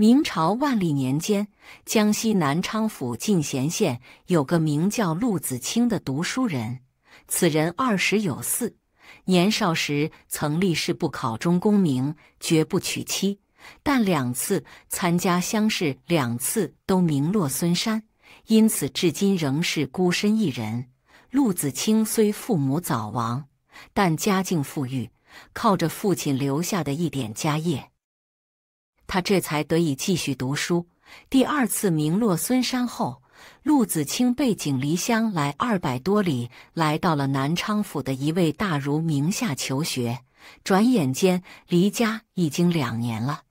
明朝万历年间，江西南昌府进贤县有个名叫陆子清的读书人。此人二十有四，年少时曾立誓不考中功名，绝不娶妻。但两次参加乡试，两次都名落孙山，因此至今仍是孤身一人。陆子清虽父母早亡，但家境富裕，靠着父亲留下的一点家业。他这才得以继续读书。第二次名落孙山后，陆子清背井离乡，来二百多里，来到了南昌府的一位大儒名下求学。转眼间，离家已经两年了。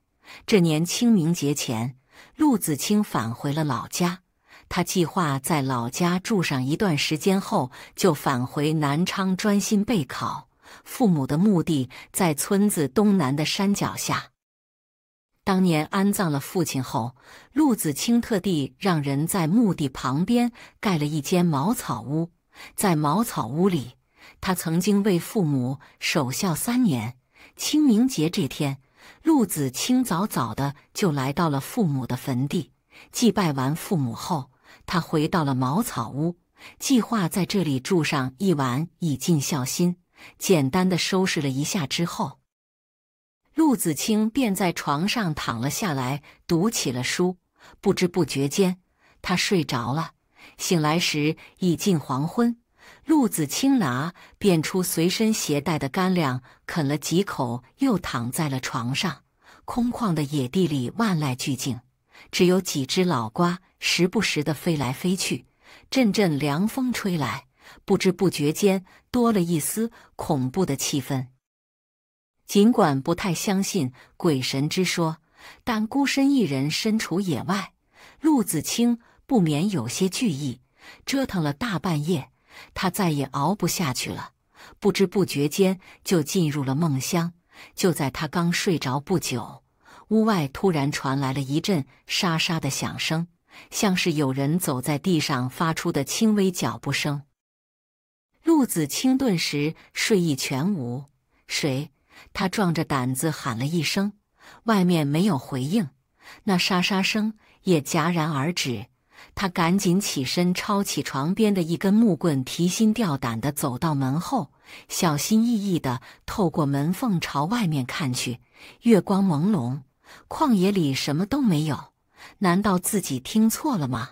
这年清明节前，陆子清返回了老家。他计划在老家住上一段时间后，就返回南昌专心备考。父母的墓地在村子东南的山脚下。当年安葬了父亲后，陆子清特地让人在墓地旁边盖了一间茅草屋。在茅草屋里，他曾经为父母守孝三年。清明节这天，陆子清早早的就来到了父母的坟地，祭拜完父母后，他回到了茅草屋，计划在这里住上一晚以尽孝心。简单的收拾了一下之后。陆子清便在床上躺了下来，读起了书。不知不觉间，他睡着了。醒来时已近黄昏。陆子清拿变出随身携带的干粮，啃了几口，又躺在了床上。空旷的野地里万籁俱静，只有几只老鸹时不时地飞来飞去。阵阵凉风吹来，不知不觉间多了一丝恐怖的气氛。尽管不太相信鬼神之说，但孤身一人身处野外，陆子清不免有些惧意。折腾了大半夜，他再也熬不下去了，不知不觉间就进入了梦乡。就在他刚睡着不久，屋外突然传来了一阵沙沙的响声，像是有人走在地上发出的轻微脚步声。陆子清顿时睡意全无，谁？他壮着胆子喊了一声，外面没有回应，那沙沙声也戛然而止。他赶紧起身，抄起床边的一根木棍，提心吊胆地走到门后，小心翼翼地透过门缝朝外面看去。月光朦胧，旷野里什么都没有。难道自己听错了吗？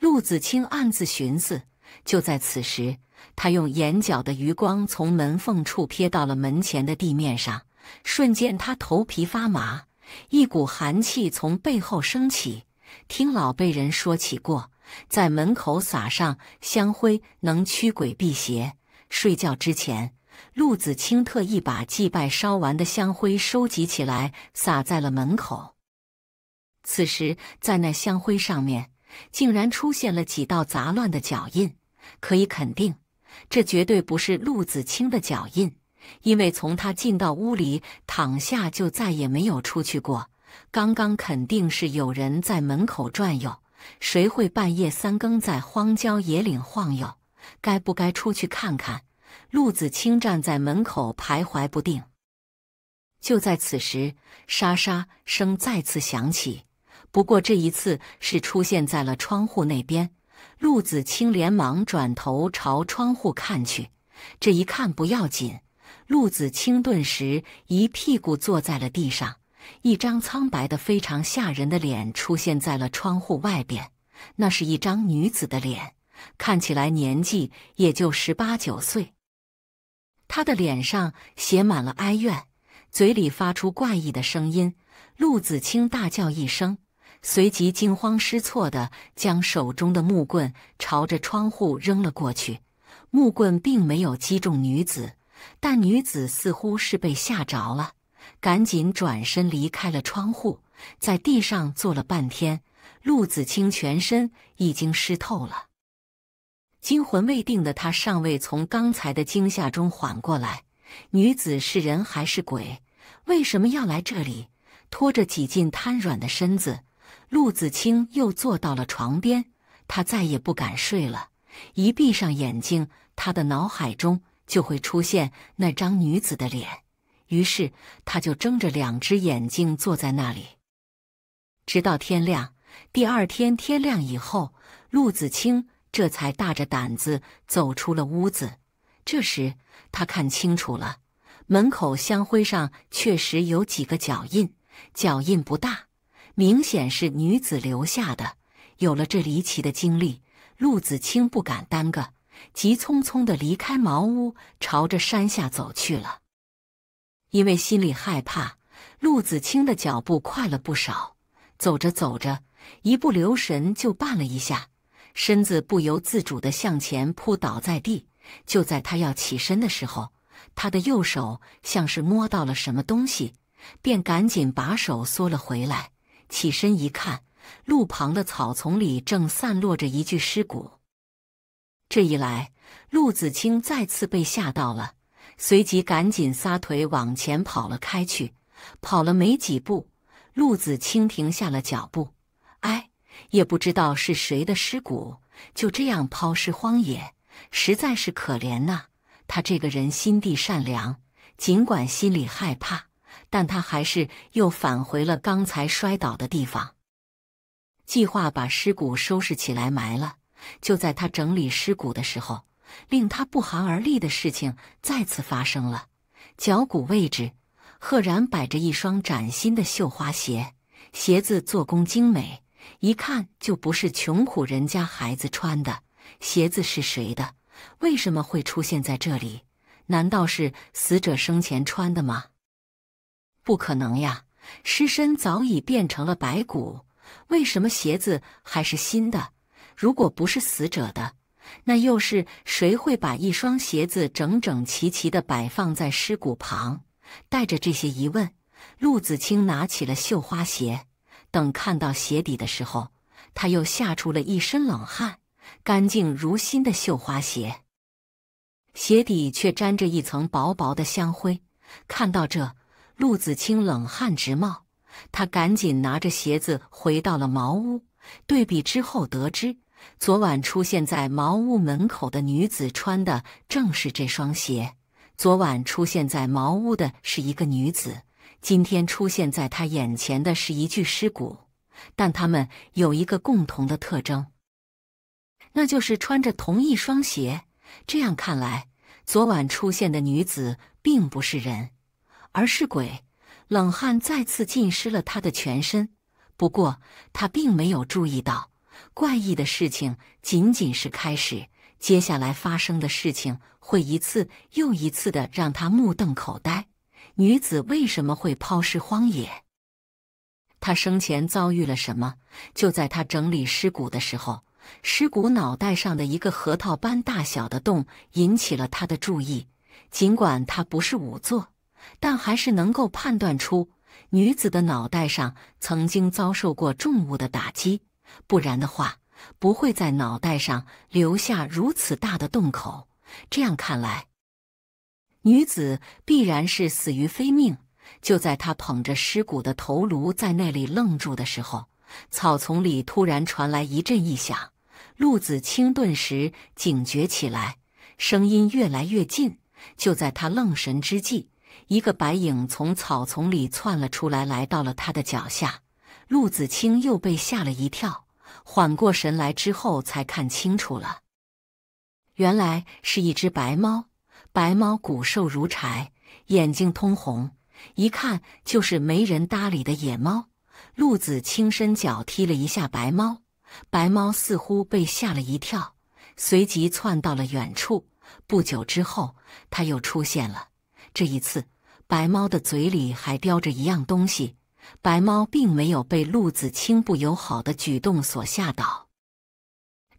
陆子清暗自寻思。就在此时。他用眼角的余光从门缝处瞥到了门前的地面上，瞬间他头皮发麻，一股寒气从背后升起。听老辈人说起过，在门口撒上香灰能驱鬼辟邪。睡觉之前，陆子清特意把祭拜烧完的香灰收集起来，撒在了门口。此时，在那香灰上面，竟然出现了几道杂乱的脚印，可以肯定。这绝对不是陆子清的脚印，因为从他进到屋里躺下就再也没有出去过。刚刚肯定是有人在门口转悠，谁会半夜三更在荒郊野岭晃悠？该不该出去看看？陆子清站在门口徘徊不定。就在此时，沙沙声再次响起，不过这一次是出现在了窗户那边。陆子清连忙转头朝窗户看去，这一看不要紧，陆子清顿时一屁股坐在了地上，一张苍白的、非常吓人的脸出现在了窗户外边。那是一张女子的脸，看起来年纪也就十八九岁。她的脸上写满了哀怨，嘴里发出怪异的声音。陆子清大叫一声。随即惊慌失措地将手中的木棍朝着窗户扔了过去，木棍并没有击中女子，但女子似乎是被吓着了，赶紧转身离开了窗户，在地上坐了半天。陆子清全身已经湿透了，惊魂未定的他尚未从刚才的惊吓中缓过来。女子是人还是鬼？为什么要来这里？拖着几近瘫软的身子。陆子清又坐到了床边，他再也不敢睡了。一闭上眼睛，他的脑海中就会出现那张女子的脸。于是，他就睁着两只眼睛坐在那里，直到天亮。第二天天亮以后，陆子清这才大着胆子走出了屋子。这时，他看清楚了，门口香灰上确实有几个脚印，脚印不大。明显是女子留下的。有了这离奇的经历，陆子清不敢耽搁，急匆匆的离开茅屋，朝着山下走去了。因为心里害怕，陆子清的脚步快了不少。走着走着，一不留神就绊了一下，身子不由自主的向前扑倒在地。就在他要起身的时候，他的右手像是摸到了什么东西，便赶紧把手缩了回来。起身一看，路旁的草丛里正散落着一具尸骨。这一来，陆子清再次被吓到了，随即赶紧撒腿往前跑了开去。跑了没几步，陆子清停下了脚步。哎，也不知道是谁的尸骨，就这样抛尸荒野，实在是可怜呐。他这个人心地善良，尽管心里害怕。但他还是又返回了刚才摔倒的地方，计划把尸骨收拾起来埋了。就在他整理尸骨的时候，令他不寒而栗的事情再次发生了：脚骨位置赫然摆着一双崭新的绣花鞋，鞋子做工精美，一看就不是穷苦人家孩子穿的。鞋子是谁的？为什么会出现在这里？难道是死者生前穿的吗？不可能呀！尸身早已变成了白骨，为什么鞋子还是新的？如果不是死者的，那又是谁会把一双鞋子整整齐齐地摆放在尸骨旁？带着这些疑问，陆子清拿起了绣花鞋。等看到鞋底的时候，他又吓出了一身冷汗。干净如新的绣花鞋，鞋底却沾着一层薄薄的香灰。看到这，陆子清冷汗直冒，他赶紧拿着鞋子回到了茅屋。对比之后，得知昨晚出现在茅屋门口的女子穿的正是这双鞋。昨晚出现在茅屋的是一个女子，今天出现在他眼前的是一具尸骨，但他们有一个共同的特征，那就是穿着同一双鞋。这样看来，昨晚出现的女子并不是人。而是鬼，冷汗再次浸湿了他的全身。不过他并没有注意到，怪异的事情仅仅是开始。接下来发生的事情会一次又一次的让他目瞪口呆。女子为什么会抛尸荒野？她生前遭遇了什么？就在他整理尸骨的时候，尸骨脑袋上的一个核桃般大小的洞引起了他的注意。尽管他不是仵作。但还是能够判断出女子的脑袋上曾经遭受过重物的打击，不然的话不会在脑袋上留下如此大的洞口。这样看来，女子必然是死于非命。就在他捧着尸骨的头颅在那里愣住的时候，草丛里突然传来一阵异响，陆子清顿时警觉起来。声音越来越近，就在他愣神之际。一个白影从草丛里窜了出来，来到了他的脚下。陆子清又被吓了一跳，缓过神来之后才看清楚了，原来是一只白猫。白猫骨瘦如柴，眼睛通红，一看就是没人搭理的野猫。陆子清伸脚踢了一下白猫，白猫似乎被吓了一跳，随即窜到了远处。不久之后，它又出现了，这一次。白猫的嘴里还叼着一样东西，白猫并没有被陆子清不友好的举动所吓倒。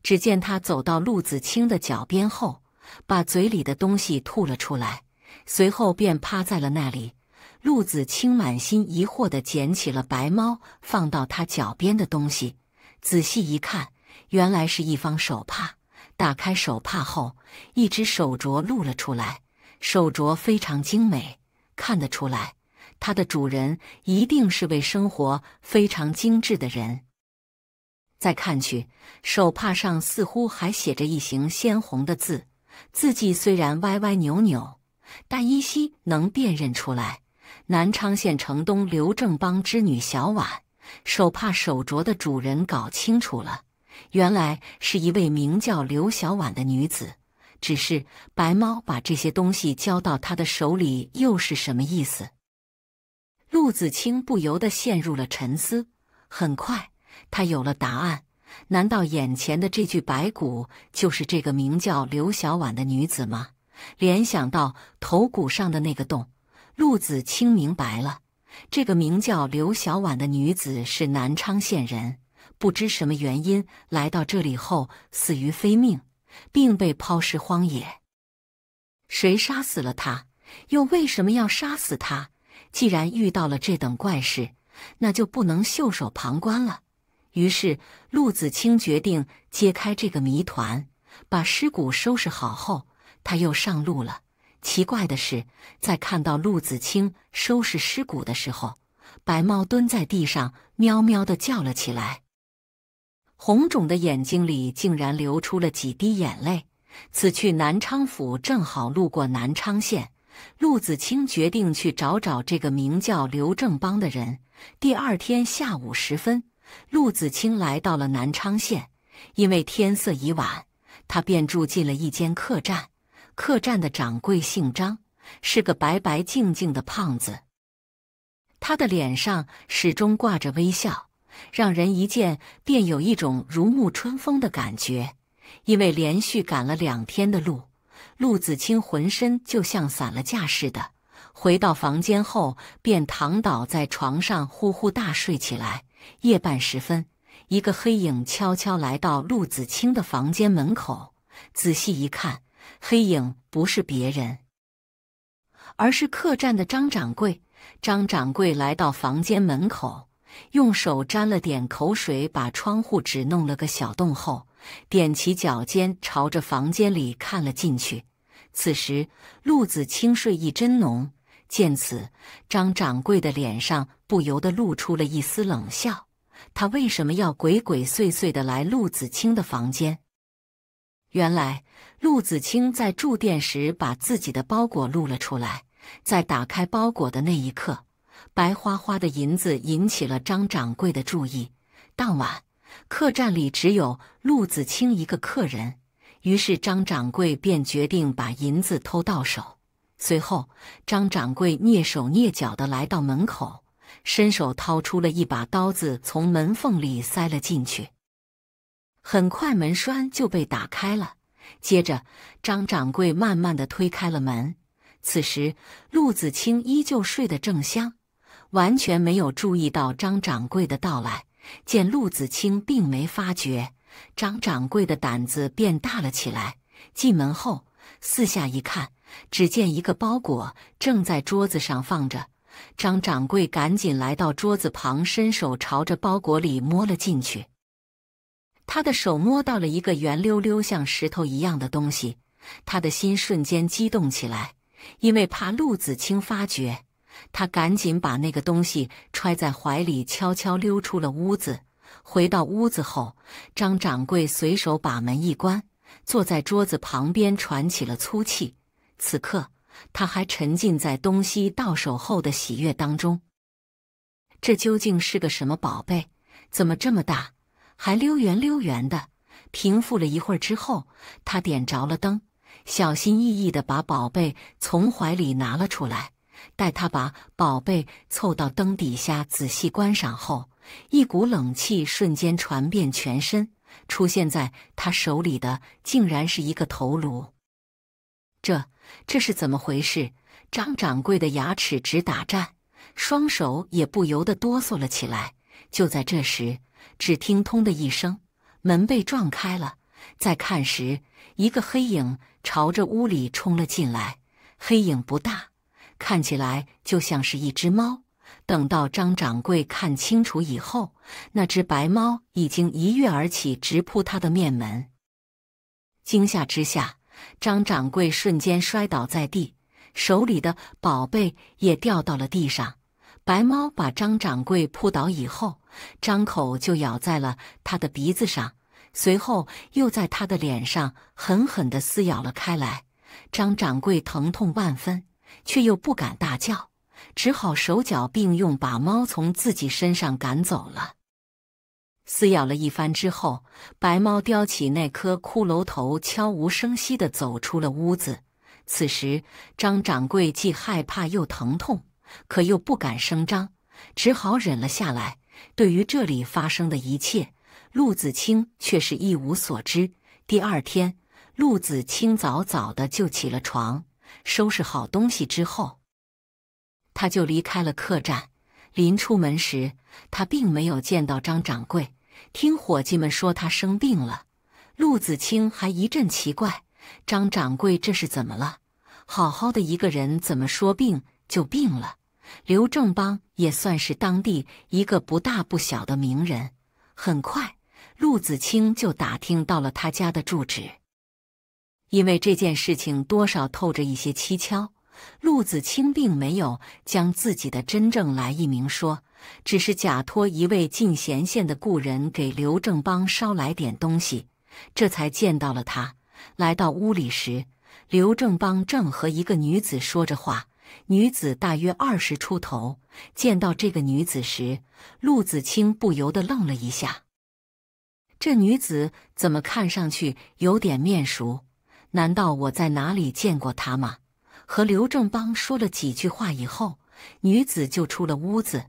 只见他走到陆子清的脚边后，把嘴里的东西吐了出来，随后便趴在了那里。陆子清满心疑惑的捡起了白猫放到他脚边的东西，仔细一看，原来是一方手帕。打开手帕后，一只手镯露了出来，手镯非常精美。看得出来，它的主人一定是位生活非常精致的人。再看去，手帕上似乎还写着一行鲜红的字，字迹虽然歪歪扭扭，但依稀能辨认出来：“南昌县城东刘正邦之女小婉”。手帕、手镯的主人搞清楚了，原来是一位名叫刘小婉的女子。只是白猫把这些东西交到他的手里，又是什么意思？陆子清不由得陷入了沉思。很快，他有了答案：难道眼前的这具白骨就是这个名叫刘小婉的女子吗？联想到头骨上的那个洞，陆子清明白了：这个名叫刘小婉的女子是南昌县人，不知什么原因来到这里后死于非命。并被抛尸荒野。谁杀死了他？又为什么要杀死他？既然遇到了这等怪事，那就不能袖手旁观了。于是，陆子清决定揭开这个谜团。把尸骨收拾好后，他又上路了。奇怪的是，在看到陆子清收拾尸骨的时候，白猫蹲在地上，喵喵的叫了起来。红肿的眼睛里竟然流出了几滴眼泪。此去南昌府，正好路过南昌县，陆子清决定去找找这个名叫刘正邦的人。第二天下午时分，陆子清来到了南昌县，因为天色已晚，他便住进了一间客栈。客栈的掌柜姓张，是个白白净净的胖子，他的脸上始终挂着微笑。让人一见便有一种如沐春风的感觉。因为连续赶了两天的路，陆子清浑身就像散了架似的。回到房间后，便躺倒在床上呼呼大睡起来。夜半时分，一个黑影悄悄来到陆子清的房间门口。仔细一看，黑影不是别人，而是客栈的张掌柜。张掌柜来到房间门口。用手沾了点口水，把窗户纸弄了个小洞后，踮起脚尖朝着房间里看了进去。此时，陆子清睡意真浓，见此，张掌柜的脸上不由得露出了一丝冷笑。他为什么要鬼鬼祟祟的来陆子清的房间？原来，陆子清在住店时把自己的包裹露了出来，在打开包裹的那一刻。白花花的银子引起了张掌柜的注意。当晚，客栈里只有陆子清一个客人，于是张掌柜便决定把银子偷到手。随后，张掌柜蹑手蹑脚地来到门口，伸手掏出了一把刀子，从门缝里塞了进去。很快，门栓就被打开了。接着，张掌柜慢慢地推开了门。此时，陆子清依旧睡得正香。完全没有注意到张掌柜的到来。见陆子清并没发觉，张掌柜的胆子变大了起来。进门后四下一看，只见一个包裹正在桌子上放着。张掌柜赶紧来到桌子旁，伸手朝着包裹里摸了进去。他的手摸到了一个圆溜溜、像石头一样的东西，他的心瞬间激动起来，因为怕陆子清发觉。他赶紧把那个东西揣在怀里，悄悄溜出了屋子。回到屋子后，张掌柜随手把门一关，坐在桌子旁边喘起了粗气。此刻，他还沉浸在东西到手后的喜悦当中。这究竟是个什么宝贝？怎么这么大，还溜圆溜圆的？平复了一会儿之后，他点着了灯，小心翼翼地把宝贝从怀里拿了出来。待他把宝贝凑到灯底下仔细观赏后，一股冷气瞬间传遍全身。出现在他手里的，竟然是一个头颅。这这是怎么回事？张掌柜的牙齿直打颤，双手也不由得哆嗦了起来。就在这时，只听“通”的一声，门被撞开了。再看时，一个黑影朝着屋里冲了进来。黑影不大。看起来就像是一只猫。等到张掌柜看清楚以后，那只白猫已经一跃而起，直扑他的面门。惊吓之下，张掌柜瞬间摔倒在地，手里的宝贝也掉到了地上。白猫把张掌柜扑倒以后，张口就咬在了他的鼻子上，随后又在他的脸上狠狠地撕咬了开来。张掌柜疼痛万分。却又不敢大叫，只好手脚并用把猫从自己身上赶走了。撕咬了一番之后，白猫叼起那颗骷髅头，悄无声息地走出了屋子。此时，张掌柜既害怕又疼痛，可又不敢声张，只好忍了下来。对于这里发生的一切，陆子清却是一无所知。第二天，陆子清早早的就起了床。收拾好东西之后，他就离开了客栈。临出门时，他并没有见到张掌柜，听伙计们说他生病了。陆子清还一阵奇怪：张掌柜这是怎么了？好好的一个人，怎么说病就病了？刘正邦也算是当地一个不大不小的名人。很快，陆子清就打听到了他家的住址。因为这件事情多少透着一些蹊跷，陆子清并没有将自己的真正来意明说，只是假托一位进贤县的故人给刘正邦捎来点东西，这才见到了他。来到屋里时，刘正邦正和一个女子说着话，女子大约二十出头。见到这个女子时，陆子清不由得愣了一下，这女子怎么看上去有点面熟？难道我在哪里见过他吗？和刘正邦说了几句话以后，女子就出了屋子。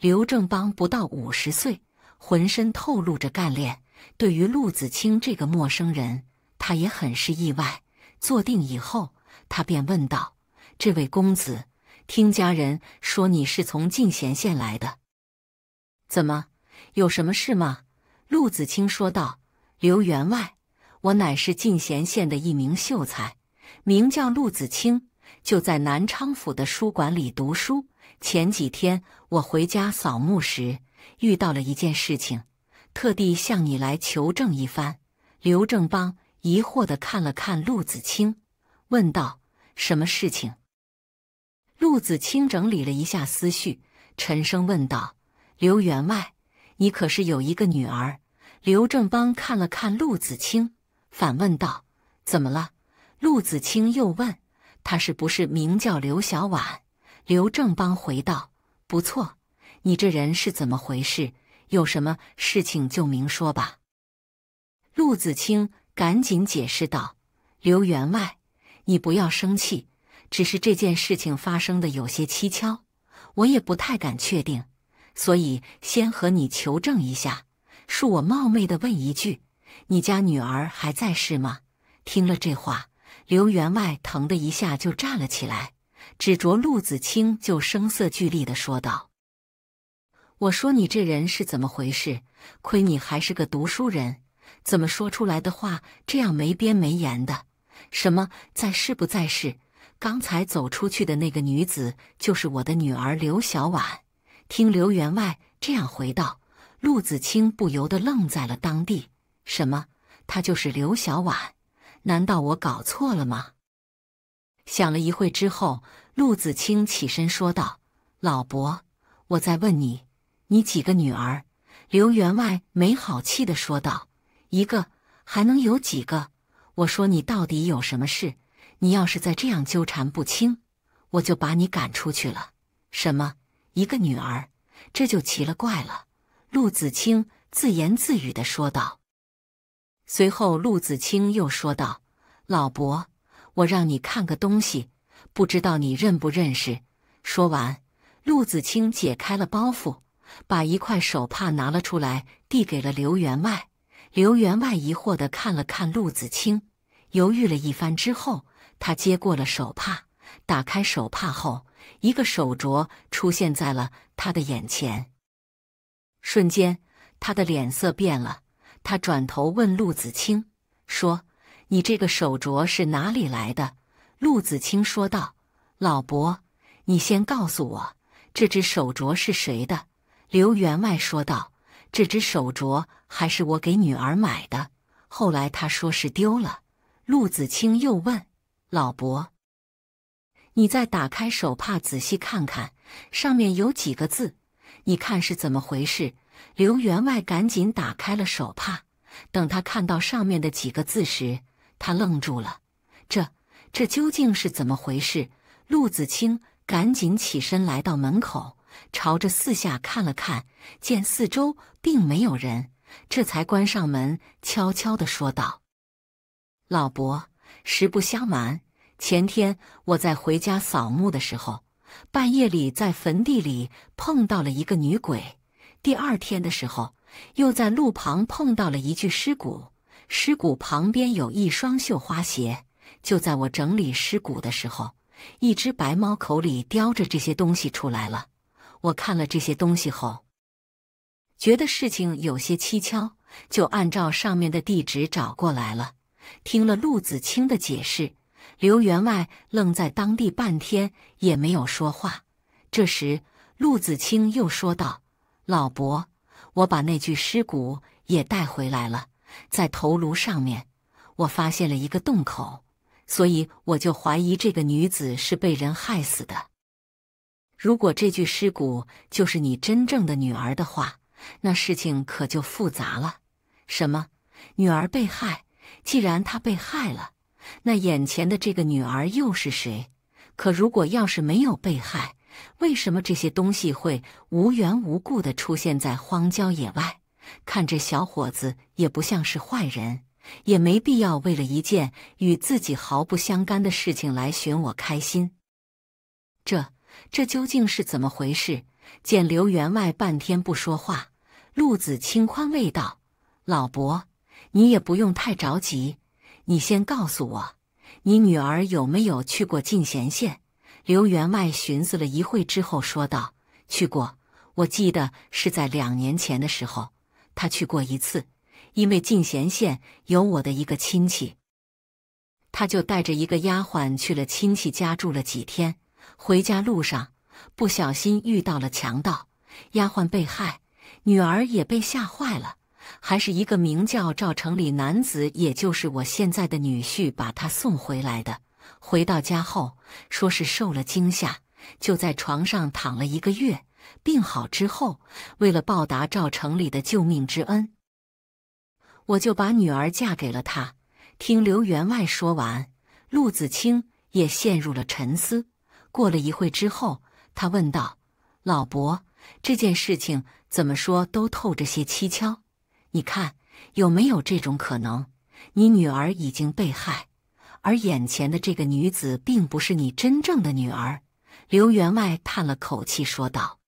刘正邦不到五十岁，浑身透露着干练。对于陆子清这个陌生人，他也很是意外。坐定以后，他便问道：“这位公子，听家人说你是从进贤县来的，怎么有什么事吗？”陆子清说道：“刘员外。”我乃是进贤县的一名秀才，名叫陆子清，就在南昌府的书馆里读书。前几天我回家扫墓时遇到了一件事情，特地向你来求证一番。刘正邦疑惑的看了看陆子清，问道：“什么事情？”陆子清整理了一下思绪，沉声问道：“刘员外，你可是有一个女儿？”刘正邦看了看陆子清。反问道：“怎么了？”陆子清又问：“他是不是名叫刘小婉？”刘正邦回道：“不错。”“你这人是怎么回事？有什么事情就明说吧。”陆子清赶紧解释道：“刘员外，你不要生气。只是这件事情发生的有些蹊跷，我也不太敢确定，所以先和你求证一下。恕我冒昧的问一句。”你家女儿还在世吗？听了这话，刘员外疼的一下就站了起来，指着陆子清就声色俱厉的说道：“我说你这人是怎么回事？亏你还是个读书人，怎么说出来的话这样没边没沿的？什么在世不在世？刚才走出去的那个女子就是我的女儿刘小婉。”听刘员外这样回道，陆子清不由得愣在了当地。什么？他就是刘小婉？难道我搞错了吗？想了一会之后，陆子清起身说道：“老伯，我再问你，你几个女儿？”刘员外没好气的说道：“一个，还能有几个？我说你到底有什么事？你要是再这样纠缠不清，我就把你赶出去了。”什么？一个女儿？这就奇了怪了。”陆子清自言自语的说道。随后，陆子清又说道：“老伯，我让你看个东西，不知道你认不认识。”说完，陆子清解开了包袱，把一块手帕拿了出来，递给了刘员外。刘员外疑惑的看了看陆子清，犹豫了一番之后，他接过了手帕。打开手帕后，一个手镯出现在了他的眼前，瞬间，他的脸色变了。他转头问陆子清说：“你这个手镯是哪里来的？”陆子清说道：“老伯，你先告诉我，这只手镯是谁的？”刘员外说道：“这只手镯还是我给女儿买的，后来他说是丢了。”陆子清又问：“老伯，你再打开手帕，仔细看看，上面有几个字？你看是怎么回事？”刘员外赶紧打开了手帕，等他看到上面的几个字时，他愣住了。这这究竟是怎么回事？陆子清赶紧起身来到门口，朝着四下看了看，见四周并没有人，这才关上门，悄悄的说道：“老伯，实不相瞒，前天我在回家扫墓的时候，半夜里在坟地里碰到了一个女鬼。”第二天的时候，又在路旁碰到了一具尸骨，尸骨旁边有一双绣花鞋。就在我整理尸骨的时候，一只白猫口里叼着这些东西出来了。我看了这些东西后，觉得事情有些蹊跷，就按照上面的地址找过来了。听了陆子清的解释，刘员外愣在当地半天也没有说话。这时，陆子清又说道。老伯，我把那具尸骨也带回来了，在头颅上面，我发现了一个洞口，所以我就怀疑这个女子是被人害死的。如果这具尸骨就是你真正的女儿的话，那事情可就复杂了。什么？女儿被害？既然她被害了，那眼前的这个女儿又是谁？可如果要是没有被害，为什么这些东西会无缘无故的出现在荒郊野外？看这小伙子也不像是坏人，也没必要为了一件与自己毫不相干的事情来寻我开心。这这究竟是怎么回事？见刘员外半天不说话，陆子清宽慰道：“老伯，你也不用太着急，你先告诉我，你女儿有没有去过进贤县？”刘员外寻思了一会之后说道：“去过，我记得是在两年前的时候，他去过一次。因为进贤县有我的一个亲戚，他就带着一个丫鬟去了亲戚家住了几天。回家路上不小心遇到了强盗，丫鬟被害，女儿也被吓坏了。还是一个名叫赵成礼男子，也就是我现在的女婿，把他送回来的。”回到家后，说是受了惊吓，就在床上躺了一个月。病好之后，为了报答赵成礼的救命之恩，我就把女儿嫁给了他。听刘员外说完，陆子清也陷入了沉思。过了一会之后，他问道：“老伯，这件事情怎么说都透着些蹊跷，你看有没有这种可能？你女儿已经被害？”而眼前的这个女子并不是你真正的女儿，刘员外叹了口气说道：“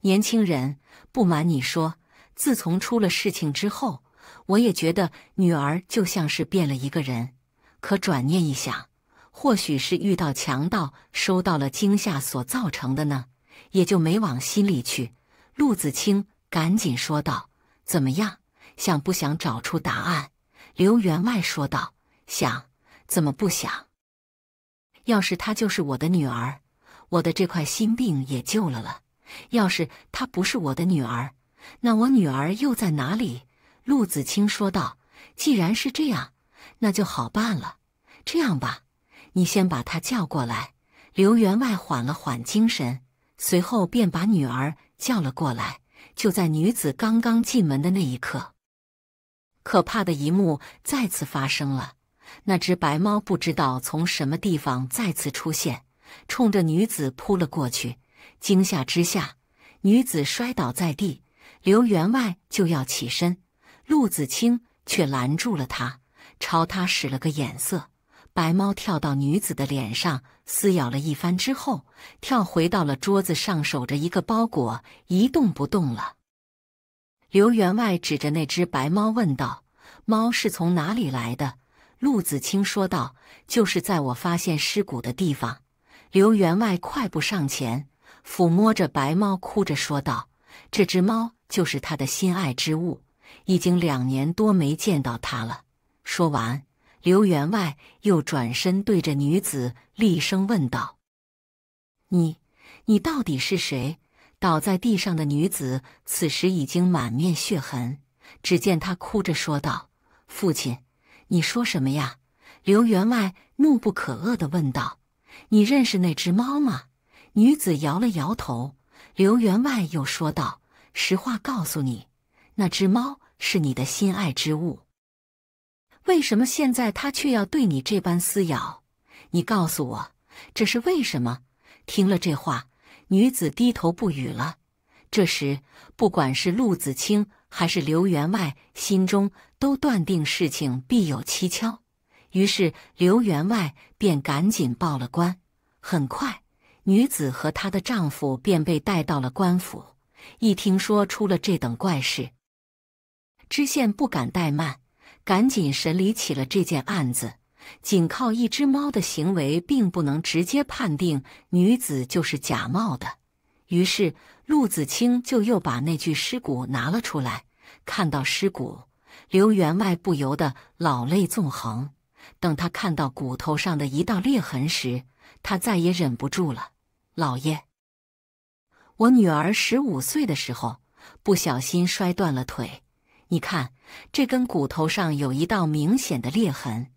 年轻人，不瞒你说，自从出了事情之后，我也觉得女儿就像是变了一个人。可转念一想，或许是遇到强盗，收到了惊吓所造成的呢，也就没往心里去。”陆子清赶紧说道：“怎么样，想不想找出答案？”刘员外说道：“想。”怎么不想？要是她就是我的女儿，我的这块心病也救了了。要是她不是我的女儿，那我女儿又在哪里？陆子清说道：“既然是这样，那就好办了。这样吧，你先把她叫过来。”刘员外缓了缓精神，随后便把女儿叫了过来。就在女子刚刚进门的那一刻，可怕的一幕再次发生了。那只白猫不知道从什么地方再次出现，冲着女子扑了过去。惊吓之下，女子摔倒在地。刘员外就要起身，陆子清却拦住了他，朝他使了个眼色。白猫跳到女子的脸上撕咬了一番之后，跳回到了桌子上，守着一个包裹，一动不动了。刘员外指着那只白猫问道：“猫是从哪里来的？”陆子清说道：“就是在我发现尸骨的地方。”刘员外快步上前，抚摸着白猫，哭着说道：“这只猫就是他的心爱之物，已经两年多没见到它了。”说完，刘员外又转身对着女子厉声问道：“你，你到底是谁？”倒在地上的女子此时已经满面血痕，只见她哭着说道：“父亲。”你说什么呀？刘员外怒不可遏的问道：“你认识那只猫吗？”女子摇了摇头。刘员外又说道：“实话告诉你，那只猫是你的心爱之物。为什么现在它却要对你这般撕咬？你告诉我，这是为什么？”听了这话，女子低头不语了。这时，不管是陆子清。还是刘员外心中都断定事情必有蹊跷，于是刘员外便赶紧报了官。很快，女子和她的丈夫便被带到了官府。一听说出了这等怪事，知县不敢怠慢，赶紧审理起了这件案子。仅靠一只猫的行为，并不能直接判定女子就是假冒的。于是，陆子清就又把那具尸骨拿了出来。看到尸骨，刘员外不由得老泪纵横。等他看到骨头上的一道裂痕时，他再也忍不住了：“老爷，我女儿十五岁的时候不小心摔断了腿，你看这根骨头上有一道明显的裂痕，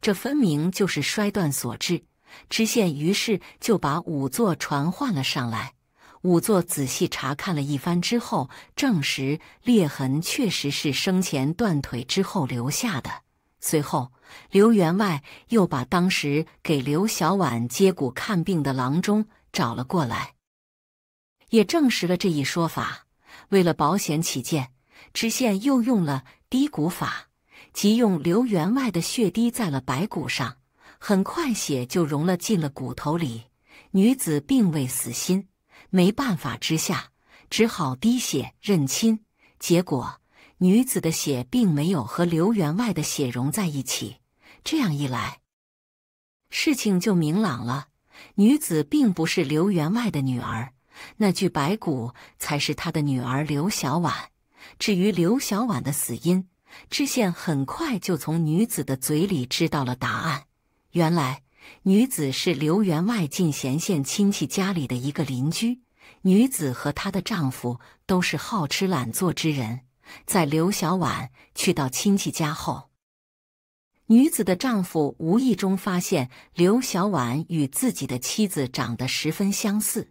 这分明就是摔断所致。”知县于是就把仵作传唤了上来。仵作仔细查看了一番之后，证实裂痕确实是生前断腿之后留下的。随后，刘员外又把当时给刘小婉接骨看病的郎中找了过来，也证实了这一说法。为了保险起见，知县又用了滴骨法，即用刘员外的血滴在了白骨上，很快血就融了进了骨头里。女子并未死心。没办法之下，只好滴血认亲。结果女子的血并没有和刘员外的血融在一起，这样一来，事情就明朗了。女子并不是刘员外的女儿，那具白骨才是他的女儿刘小婉。至于刘小婉的死因，知县很快就从女子的嘴里知道了答案。原来。女子是刘员外进贤县亲戚家里的一个邻居。女子和她的丈夫都是好吃懒做之人。在刘小婉去到亲戚家后，女子的丈夫无意中发现刘小婉与自己的妻子长得十分相似，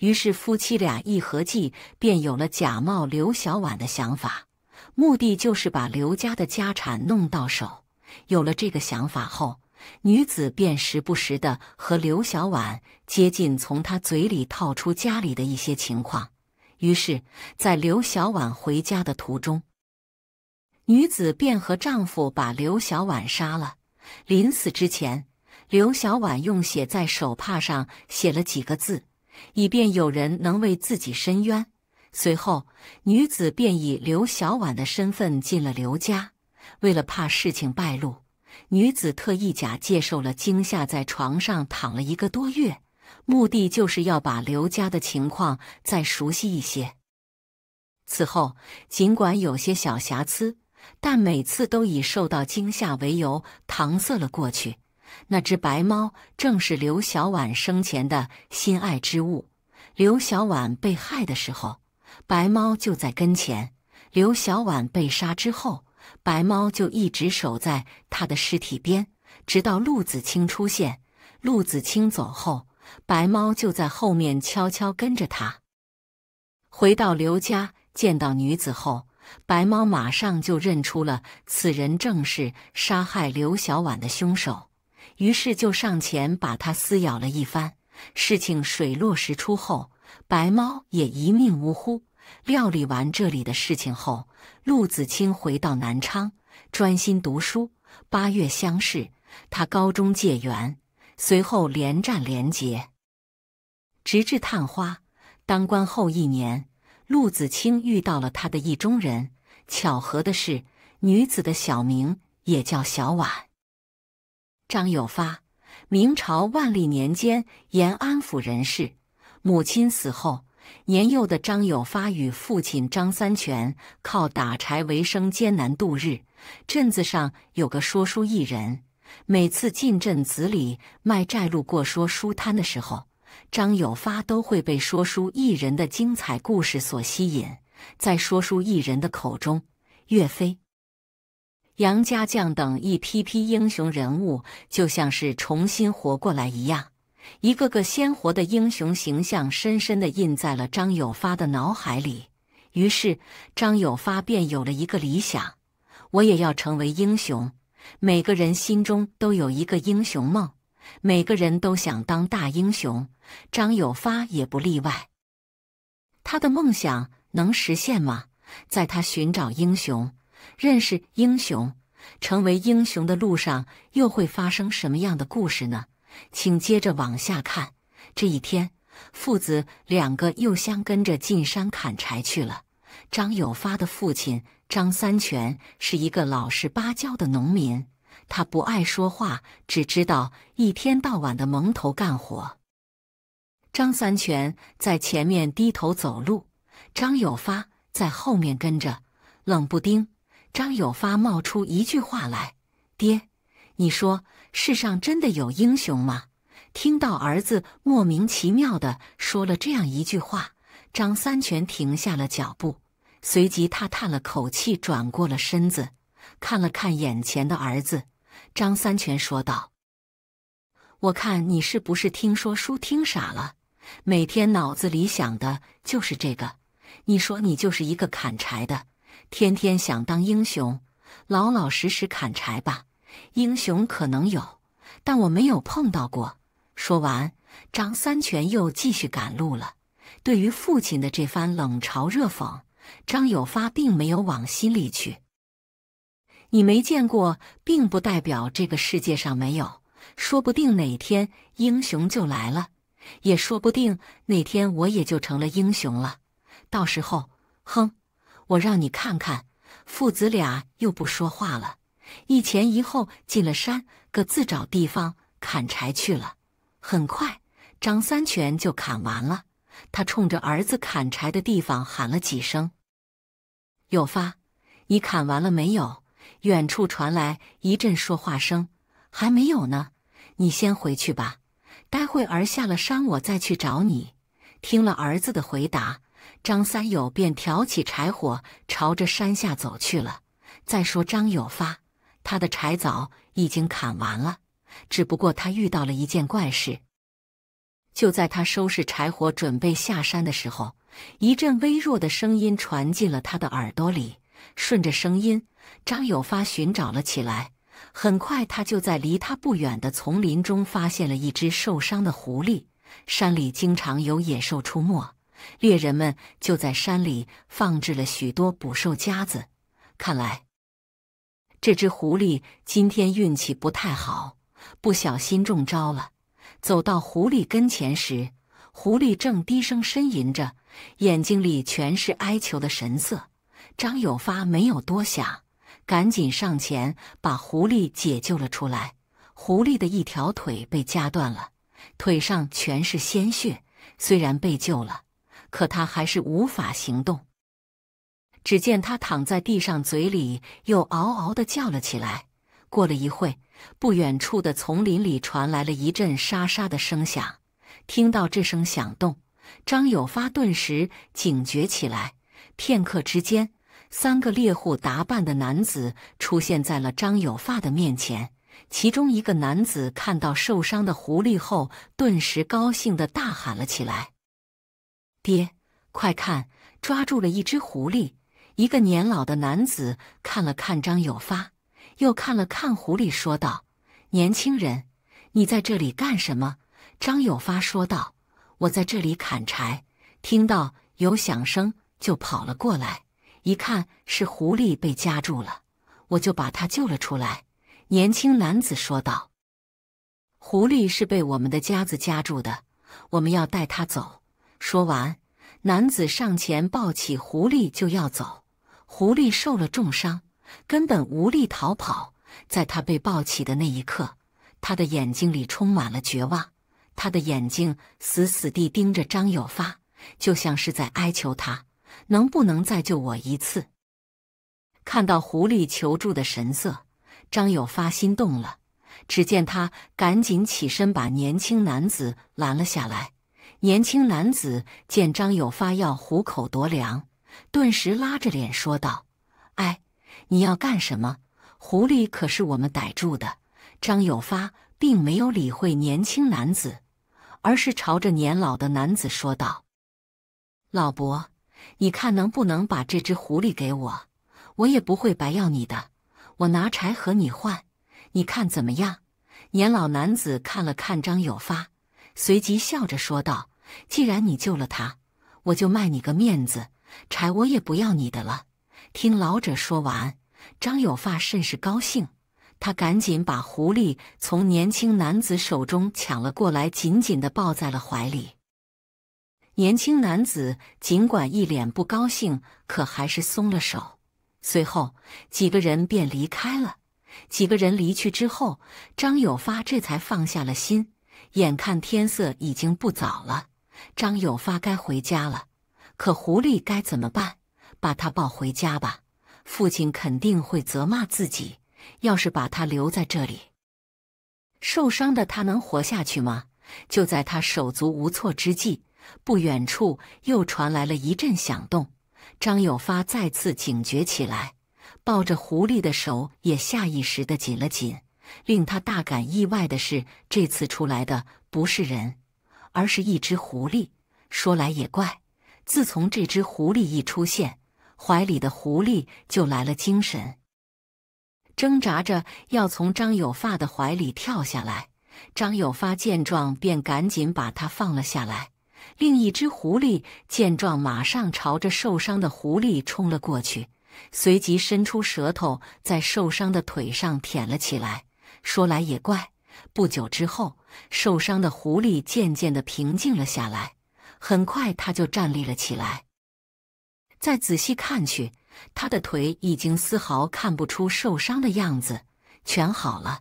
于是夫妻俩一合计，便有了假冒刘小婉的想法，目的就是把刘家的家产弄到手。有了这个想法后。女子便时不时的和刘小婉接近，从她嘴里套出家里的一些情况。于是，在刘小婉回家的途中，女子便和丈夫把刘小婉杀了。临死之前，刘小婉用血在手帕上写了几个字，以便有人能为自己申冤。随后，女子便以刘小婉的身份进了刘家，为了怕事情败露。女子特意假接受了惊吓，在床上躺了一个多月，目的就是要把刘家的情况再熟悉一些。此后，尽管有些小瑕疵，但每次都以受到惊吓为由搪塞了过去。那只白猫正是刘小婉生前的心爱之物。刘小婉被害的时候，白猫就在跟前。刘小婉被杀之后。白猫就一直守在他的尸体边，直到陆子清出现。陆子清走后，白猫就在后面悄悄跟着他。回到刘家，见到女子后，白猫马上就认出了此人正是杀害刘小婉的凶手，于是就上前把他撕咬了一番。事情水落石出后，白猫也一命呜呼。料理完这里的事情后。陆子清回到南昌，专心读书。八月乡试，他高中解缘，随后连战连捷，直至探花。当官后一年，陆子清遇到了他的意中人。巧合的是，女子的小名也叫小婉。张有发，明朝万历年间延安府人士，母亲死后。年幼的张有发与父亲张三全靠打柴为生，艰难度日。镇子上有个说书艺人，每次进镇子里卖债路过说书摊的时候，张有发都会被说书艺人的精彩故事所吸引。在说书艺人的口中，岳飞、杨家将等一批批英雄人物，就像是重新活过来一样。一个个鲜活的英雄形象深深地印在了张友发的脑海里，于是张友发便有了一个理想：我也要成为英雄。每个人心中都有一个英雄梦，每个人都想当大英雄，张友发也不例外。他的梦想能实现吗？在他寻找英雄、认识英雄、成为英雄的路上，又会发生什么样的故事呢？请接着往下看。这一天，父子两个又相跟着进山砍柴去了。张有发的父亲张三全是一个老实巴交的农民，他不爱说话，只知道一天到晚的蒙头干活。张三全在前面低头走路，张有发在后面跟着。冷不丁，张有发冒出一句话来：“爹，你说。”世上真的有英雄吗？听到儿子莫名其妙的说了这样一句话，张三全停下了脚步，随即他叹了口气，转过了身子，看了看眼前的儿子。张三全说道：“我看你是不是听说书听傻了？每天脑子里想的就是这个。你说你就是一个砍柴的，天天想当英雄，老老实实砍柴吧。”英雄可能有，但我没有碰到过。说完，张三全又继续赶路了。对于父亲的这番冷嘲热讽，张有发并没有往心里去。你没见过，并不代表这个世界上没有。说不定哪天英雄就来了，也说不定哪天我也就成了英雄了。到时候，哼，我让你看看。父子俩又不说话了。一前一后进了山，各自找地方砍柴去了。很快，张三全就砍完了。他冲着儿子砍柴的地方喊了几声：“有发，你砍完了没有？”远处传来一阵说话声：“还没有呢，你先回去吧，待会儿下了山我再去找你。”听了儿子的回答，张三友便挑起柴火，朝着山下走去了。再说张有发。他的柴枣已经砍完了，只不过他遇到了一件怪事。就在他收拾柴火准备下山的时候，一阵微弱的声音传进了他的耳朵里。顺着声音，张有发寻找了起来。很快，他就在离他不远的丛林中发现了一只受伤的狐狸。山里经常有野兽出没，猎人们就在山里放置了许多捕兽夹子。看来。这只狐狸今天运气不太好，不小心中招了。走到狐狸跟前时，狐狸正低声呻吟着，眼睛里全是哀求的神色。张有发没有多想，赶紧上前把狐狸解救了出来。狐狸的一条腿被夹断了，腿上全是鲜血。虽然被救了，可他还是无法行动。只见他躺在地上，嘴里又嗷嗷的叫了起来。过了一会，不远处的丛林里传来了一阵沙沙的声响。听到这声响动，张有发顿时警觉起来。片刻之间，三个猎户打扮的男子出现在了张有发的面前。其中一个男子看到受伤的狐狸后，顿时高兴的大喊了起来：“爹，快看，抓住了一只狐狸！”一个年老的男子看了看张有发，又看了看狐狸，说道：“年轻人，你在这里干什么？”张有发说道：“我在这里砍柴，听到有响声就跑了过来，一看是狐狸被夹住了，我就把它救了出来。”年轻男子说道：“狐狸是被我们的夹子夹住的，我们要带它走。”说完，男子上前抱起狐狸就要走。狐狸受了重伤，根本无力逃跑。在他被抱起的那一刻，他的眼睛里充满了绝望，他的眼睛死死地盯着张有发，就像是在哀求他：“能不能再救我一次？”看到狐狸求助的神色，张有发心动了。只见他赶紧起身，把年轻男子拦了下来。年轻男子见张有发要虎口夺粮。顿时拉着脸说道：“哎，你要干什么？狐狸可是我们逮住的。”张有发并没有理会年轻男子，而是朝着年老的男子说道：“老伯，你看能不能把这只狐狸给我？我也不会白要你的，我拿柴和你换，你看怎么样？”年老男子看了看张有发，随即笑着说道：“既然你救了他，我就卖你个面子。”柴我也不要你的了。听老者说完，张有发甚是高兴，他赶紧把狐狸从年轻男子手中抢了过来，紧紧地抱在了怀里。年轻男子尽管一脸不高兴，可还是松了手。随后，几个人便离开了。几个人离去之后，张有发这才放下了心。眼看天色已经不早了，张有发该回家了。可狐狸该怎么办？把它抱回家吧，父亲肯定会责骂自己。要是把它留在这里，受伤的它能活下去吗？就在他手足无措之际，不远处又传来了一阵响动。张有发再次警觉起来，抱着狐狸的手也下意识的紧了紧。令他大感意外的是，这次出来的不是人，而是一只狐狸。说来也怪。自从这只狐狸一出现，怀里的狐狸就来了精神，挣扎着要从张有发的怀里跳下来。张有发见状，便赶紧把它放了下来。另一只狐狸见状，马上朝着受伤的狐狸冲了过去，随即伸出舌头在受伤的腿上舔了起来。说来也怪，不久之后，受伤的狐狸渐渐的平静了下来。很快他就站立了起来。再仔细看去，他的腿已经丝毫看不出受伤的样子，全好了。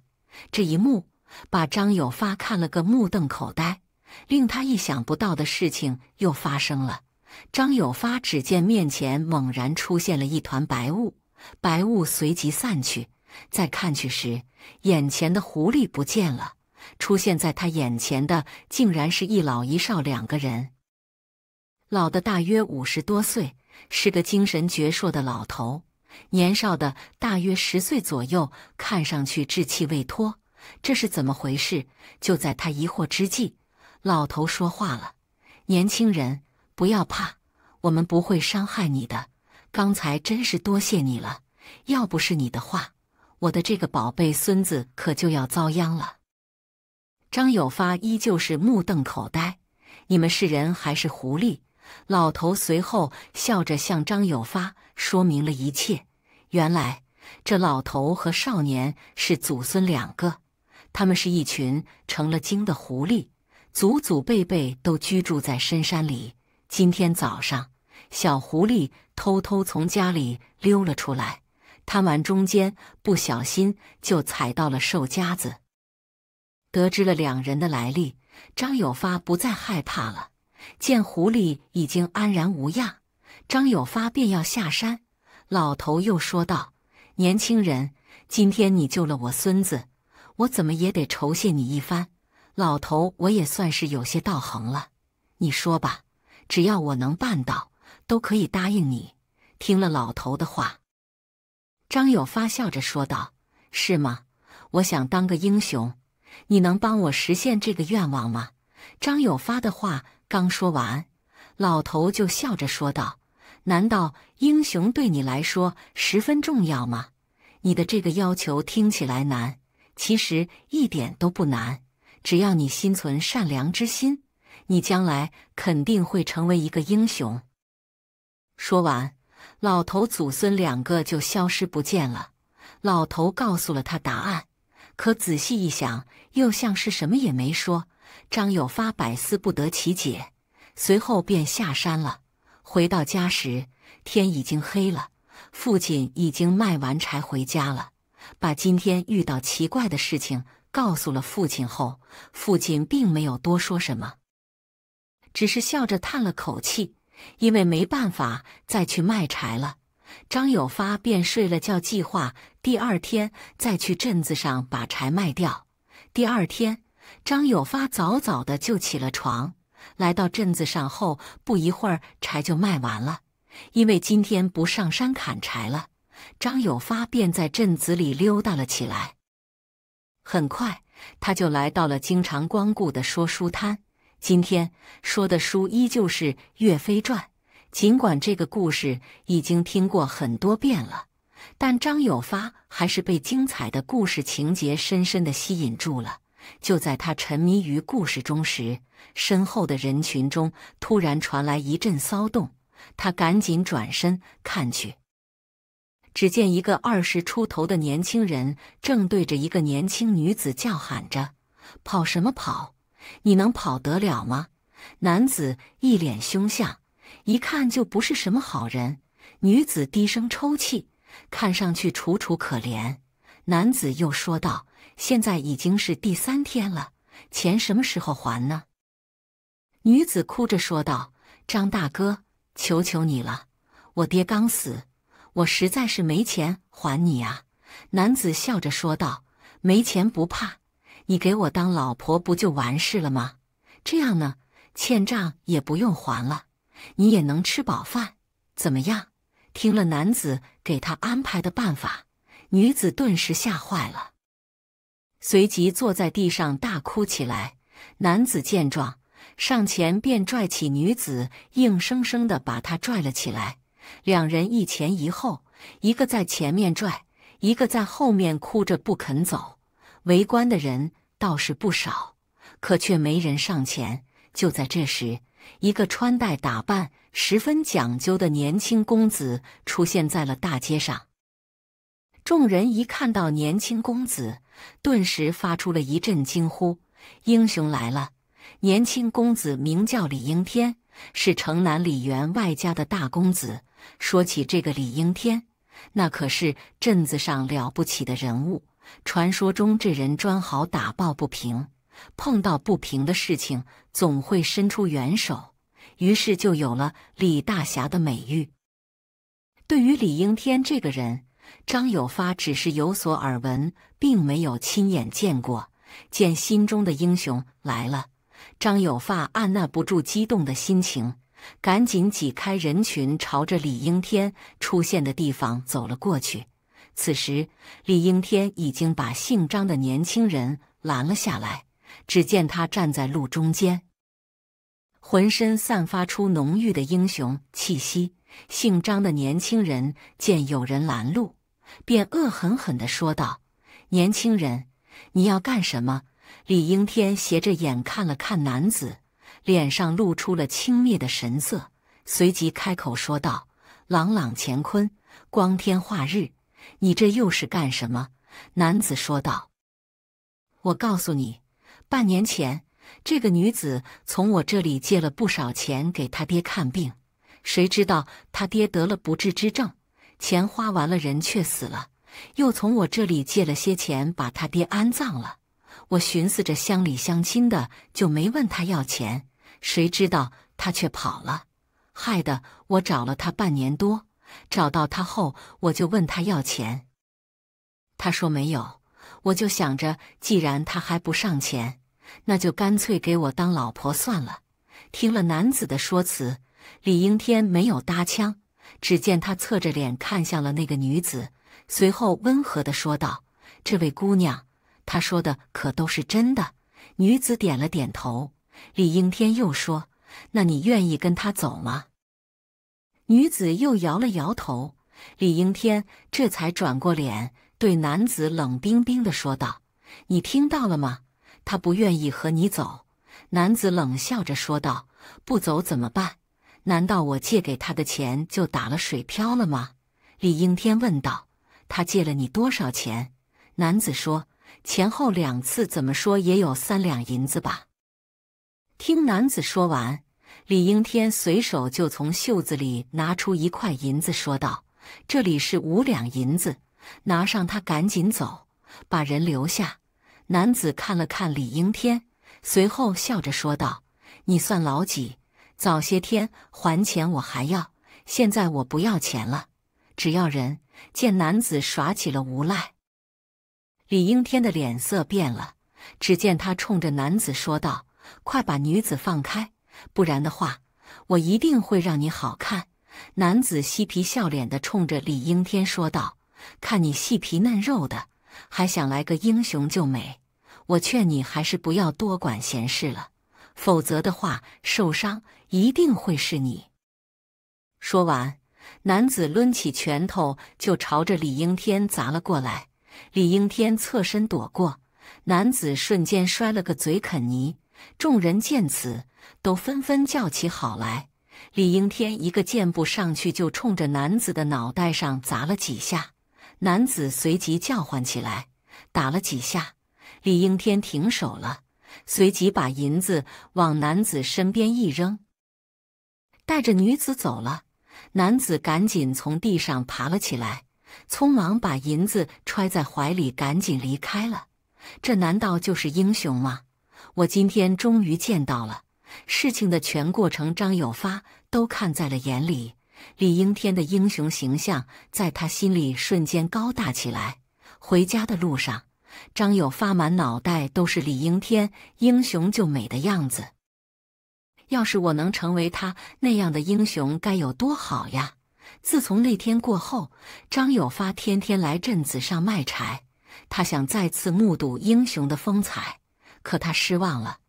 这一幕把张有发看了个目瞪口呆。令他意想不到的事情又发生了。张有发只见面前猛然出现了一团白雾，白雾随即散去。再看去时，眼前的狐狸不见了，出现在他眼前的竟然是一老一少两个人。老的大约五十多岁，是个精神矍铄的老头；年少的大约十岁左右，看上去稚气未脱。这是怎么回事？就在他疑惑之际，老头说话了：“年轻人，不要怕，我们不会伤害你的。刚才真是多谢你了，要不是你的话，我的这个宝贝孙子可就要遭殃了。”张有发依旧是目瞪口呆：“你们是人还是狐狸？”老头随后笑着向张有发说明了一切。原来，这老头和少年是祖孙两个，他们是一群成了精的狐狸，祖祖辈辈都居住在深山里。今天早上，小狐狸偷偷从家里溜了出来，贪玩中间不小心就踩到了兽夹子。得知了两人的来历，张有发不再害怕了。见狐狸已经安然无恙，张有发便要下山。老头又说道：“年轻人，今天你救了我孙子，我怎么也得酬谢你一番。老头，我也算是有些道行了，你说吧，只要我能办到，都可以答应你。”听了老头的话，张有发笑着说道：“是吗？我想当个英雄，你能帮我实现这个愿望吗？”张有发的话。刚说完，老头就笑着说道：“难道英雄对你来说十分重要吗？你的这个要求听起来难，其实一点都不难。只要你心存善良之心，你将来肯定会成为一个英雄。”说完，老头祖孙两个就消失不见了。老头告诉了他答案，可仔细一想，又像是什么也没说。张有发百思不得其解，随后便下山了。回到家时，天已经黑了，父亲已经卖完柴回家了。把今天遇到奇怪的事情告诉了父亲后，父亲并没有多说什么，只是笑着叹了口气，因为没办法再去卖柴了。张有发便睡了觉，计划第二天再去镇子上把柴卖掉。第二天。张有发早早的就起了床，来到镇子上后，不一会儿柴就卖完了。因为今天不上山砍柴了，张有发便在镇子里溜达了起来。很快，他就来到了经常光顾的说书摊。今天说的书依旧是《岳飞传》，尽管这个故事已经听过很多遍了，但张有发还是被精彩的故事情节深深的吸引住了。就在他沉迷于故事中时，身后的人群中突然传来一阵骚动。他赶紧转身看去，只见一个二十出头的年轻人正对着一个年轻女子叫喊着：“跑什么跑？你能跑得了吗？”男子一脸凶相，一看就不是什么好人。女子低声抽泣，看上去楚楚可怜。男子又说道。现在已经是第三天了，钱什么时候还呢？女子哭着说道：“张大哥，求求你了，我爹刚死，我实在是没钱还你啊。”男子笑着说道：“没钱不怕，你给我当老婆不就完事了吗？这样呢，欠账也不用还了，你也能吃饱饭，怎么样？”听了男子给他安排的办法，女子顿时吓坏了。随即坐在地上大哭起来。男子见状，上前便拽起女子，硬生生的把她拽了起来。两人一前一后，一个在前面拽，一个在后面哭着不肯走。围观的人倒是不少，可却没人上前。就在这时，一个穿戴打扮十分讲究的年轻公子出现在了大街上。众人一看到年轻公子，顿时发出了一阵惊呼：“英雄来了！”年轻公子名叫李应天，是城南李员外家的大公子。说起这个李应天，那可是镇子上了不起的人物。传说中，这人专好打抱不平，碰到不平的事情，总会伸出援手，于是就有了“李大侠”的美誉。对于李应天这个人，张有发只是有所耳闻，并没有亲眼见过。见心中的英雄来了，张有发按捺不住激动的心情，赶紧挤开人群，朝着李应天出现的地方走了过去。此时，李应天已经把姓张的年轻人拦了下来。只见他站在路中间，浑身散发出浓郁的英雄气息。姓张的年轻人见有人拦路，便恶狠狠地说道：“年轻人，你要干什么？”李应天斜着眼看了看男子，脸上露出了轻蔑的神色，随即开口说道：“朗朗乾坤，光天化日，你这又是干什么？”男子说道：“我告诉你，半年前，这个女子从我这里借了不少钱给她爹看病。”谁知道他爹得了不治之症，钱花完了，人却死了。又从我这里借了些钱，把他爹安葬了。我寻思着乡里乡亲的，就没问他要钱。谁知道他却跑了，害得我找了他半年多。找到他后，我就问他要钱，他说没有。我就想着，既然他还不上钱，那就干脆给我当老婆算了。听了男子的说辞。李应天没有搭腔，只见他侧着脸看向了那个女子，随后温和的说道：“这位姑娘，她说的可都是真的。”女子点了点头。李应天又说：“那你愿意跟他走吗？”女子又摇了摇头。李应天这才转过脸，对男子冷冰冰的说道：“你听到了吗？她不愿意和你走。”男子冷笑着说道：“不走怎么办？”难道我借给他的钱就打了水漂了吗？李应天问道。他借了你多少钱？男子说：“前后两次，怎么说也有三两银子吧。”听男子说完，李应天随手就从袖子里拿出一块银子，说道：“这里是五两银子，拿上它，赶紧走，把人留下。”男子看了看李应天，随后笑着说道：“你算老几？”早些天还钱，我还要；现在我不要钱了，只要人。见男子耍起了无赖，李应天的脸色变了。只见他冲着男子说道：“快把女子放开，不然的话，我一定会让你好看。”男子嬉皮笑脸地冲着李应天说道：“看你细皮嫩肉的，还想来个英雄救美？我劝你还是不要多管闲事了，否则的话，受伤。”一定会是你！说完，男子抡起拳头就朝着李应天砸了过来。李应天侧身躲过，男子瞬间摔了个嘴啃泥。众人见此，都纷纷叫起好来。李应天一个箭步上去，就冲着男子的脑袋上砸了几下。男子随即叫唤起来，打了几下，李应天停手了，随即把银子往男子身边一扔。带着女子走了，男子赶紧从地上爬了起来，匆忙把银子揣在怀里，赶紧离开了。这难道就是英雄吗？我今天终于见到了事情的全过程，张有发都看在了眼里。李应天的英雄形象在他心里瞬间高大起来。回家的路上，张有发满脑袋都是李应天英雄救美的样子。要是我能成为他那样的英雄，该有多好呀！自从那天过后，张有发天天来镇子上卖柴。他想再次目睹英雄的风采，可他失望了。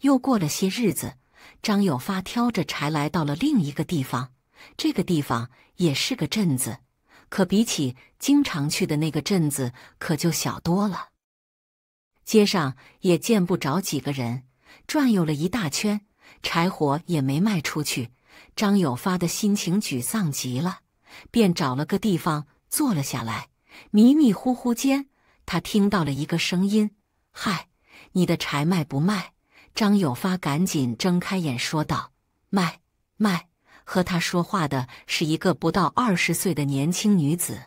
又过了些日子，张有发挑着柴来到了另一个地方。这个地方也是个镇子，可比起经常去的那个镇子，可就小多了。街上也见不着几个人，转悠了一大圈。柴火也没卖出去，张有发的心情沮丧极了，便找了个地方坐了下来。迷迷糊糊间，他听到了一个声音：“嗨，你的柴卖不卖？”张有发赶紧睁开眼说道：“卖，卖。”和他说话的是一个不到二十岁的年轻女子。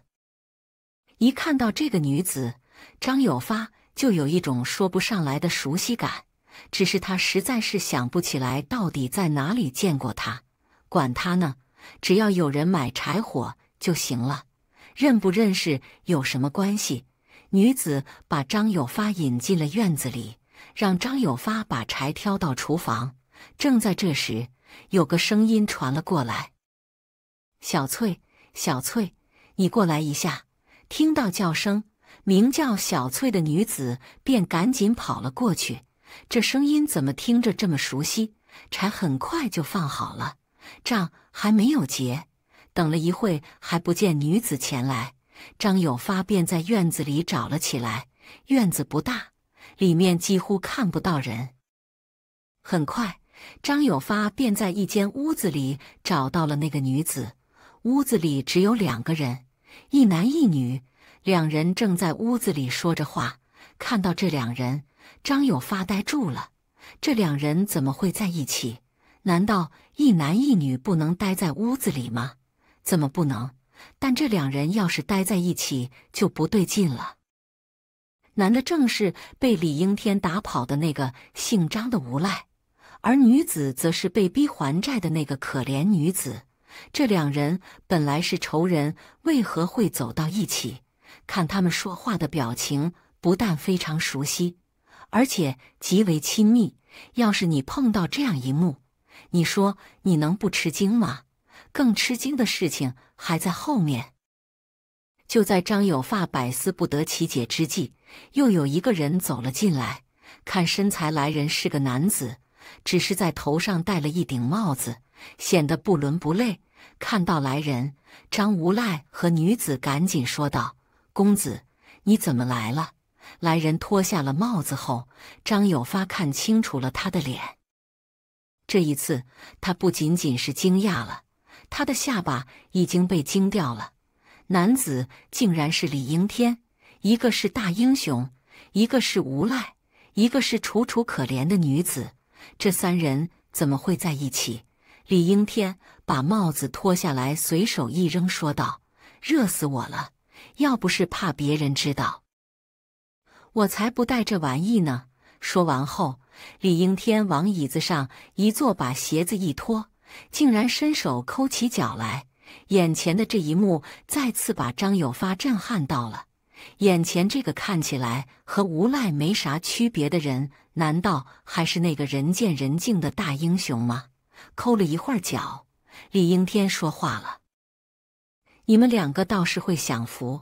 一看到这个女子，张有发就有一种说不上来的熟悉感。只是他实在是想不起来到底在哪里见过他，管他呢，只要有人买柴火就行了，认不认识有什么关系？女子把张有发引进了院子里，让张有发把柴挑到厨房。正在这时，有个声音传了过来：“小翠，小翠，你过来一下。”听到叫声，名叫小翠的女子便赶紧跑了过去。这声音怎么听着这么熟悉？柴很快就放好了，账还没有结。等了一会，还不见女子前来，张有发便在院子里找了起来。院子不大，里面几乎看不到人。很快，张有发便在一间屋子里找到了那个女子。屋子里只有两个人，一男一女，两人正在屋子里说着话。看到这两人。张友发呆住了，这两人怎么会在一起？难道一男一女不能待在屋子里吗？怎么不能？但这两人要是待在一起就不对劲了。男的正是被李应天打跑的那个姓张的无赖，而女子则是被逼还债的那个可怜女子。这两人本来是仇人，为何会走到一起？看他们说话的表情，不但非常熟悉。而且极为亲密。要是你碰到这样一幕，你说你能不吃惊吗？更吃惊的事情还在后面。就在张有发百思不得其解之际，又有一个人走了进来。看身材，来人是个男子，只是在头上戴了一顶帽子，显得不伦不类。看到来人，张无赖和女子赶紧说道：“公子，你怎么来了？”来人脱下了帽子后，张有发看清楚了他的脸。这一次，他不仅仅是惊讶了，他的下巴已经被惊掉了。男子竟然是李应天，一个是大英雄，一个是无赖，一个是楚楚可怜的女子，这三人怎么会在一起？李应天把帽子脱下来，随手一扔，说道：“热死我了，要不是怕别人知道。”我才不带这玩意呢！说完后，李应天往椅子上一坐，把鞋子一脱，竟然伸手抠起脚来。眼前的这一幕再次把张友发震撼到了。眼前这个看起来和无赖没啥区别的人，难道还是那个人见人敬的大英雄吗？抠了一会儿脚，李应天说话了：“你们两个倒是会享福。”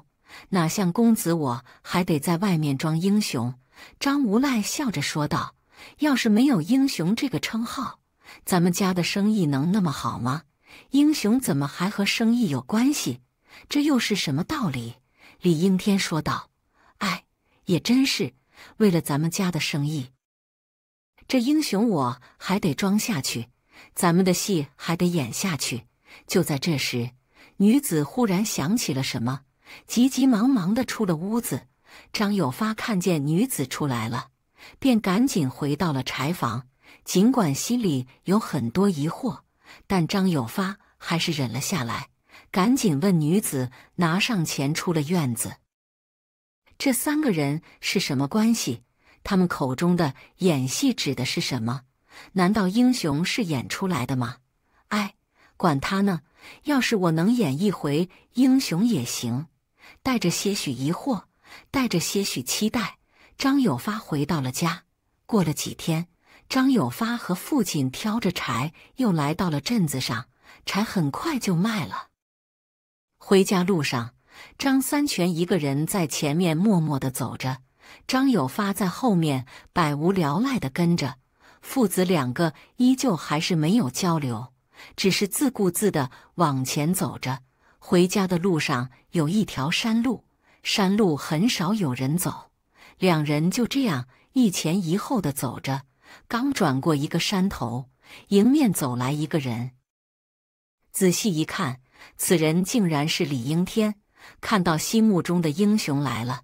哪像公子，我还得在外面装英雄。张无赖笑着说道：“要是没有英雄这个称号，咱们家的生意能那么好吗？英雄怎么还和生意有关系？这又是什么道理？”李应天说道：“哎，也真是，为了咱们家的生意，这英雄我还得装下去，咱们的戏还得演下去。”就在这时，女子忽然想起了什么。急急忙忙的出了屋子，张有发看见女子出来了，便赶紧回到了柴房。尽管心里有很多疑惑，但张有发还是忍了下来，赶紧问女子拿上钱，出了院子。这三个人是什么关系？他们口中的演戏指的是什么？难道英雄是演出来的吗？哎，管他呢！要是我能演一回英雄也行。带着些许疑惑，带着些许期待，张有发回到了家。过了几天，张有发和父亲挑着柴又来到了镇子上，柴很快就卖了。回家路上，张三全一个人在前面默默的走着，张有发在后面百无聊赖的跟着。父子两个依旧还是没有交流，只是自顾自的往前走着。回家的路上有一条山路，山路很少有人走。两人就这样一前一后的走着。刚转过一个山头，迎面走来一个人。仔细一看，此人竟然是李应天。看到心目中的英雄来了，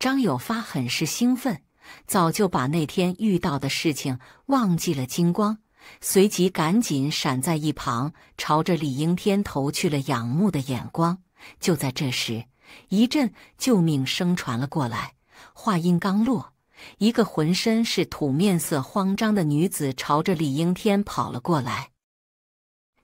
张友发很是兴奋，早就把那天遇到的事情忘记了精光。随即赶紧闪在一旁，朝着李应天投去了仰慕的眼光。就在这时，一阵救命声传了过来。话音刚落，一个浑身是土、面色慌张的女子朝着李应天跑了过来。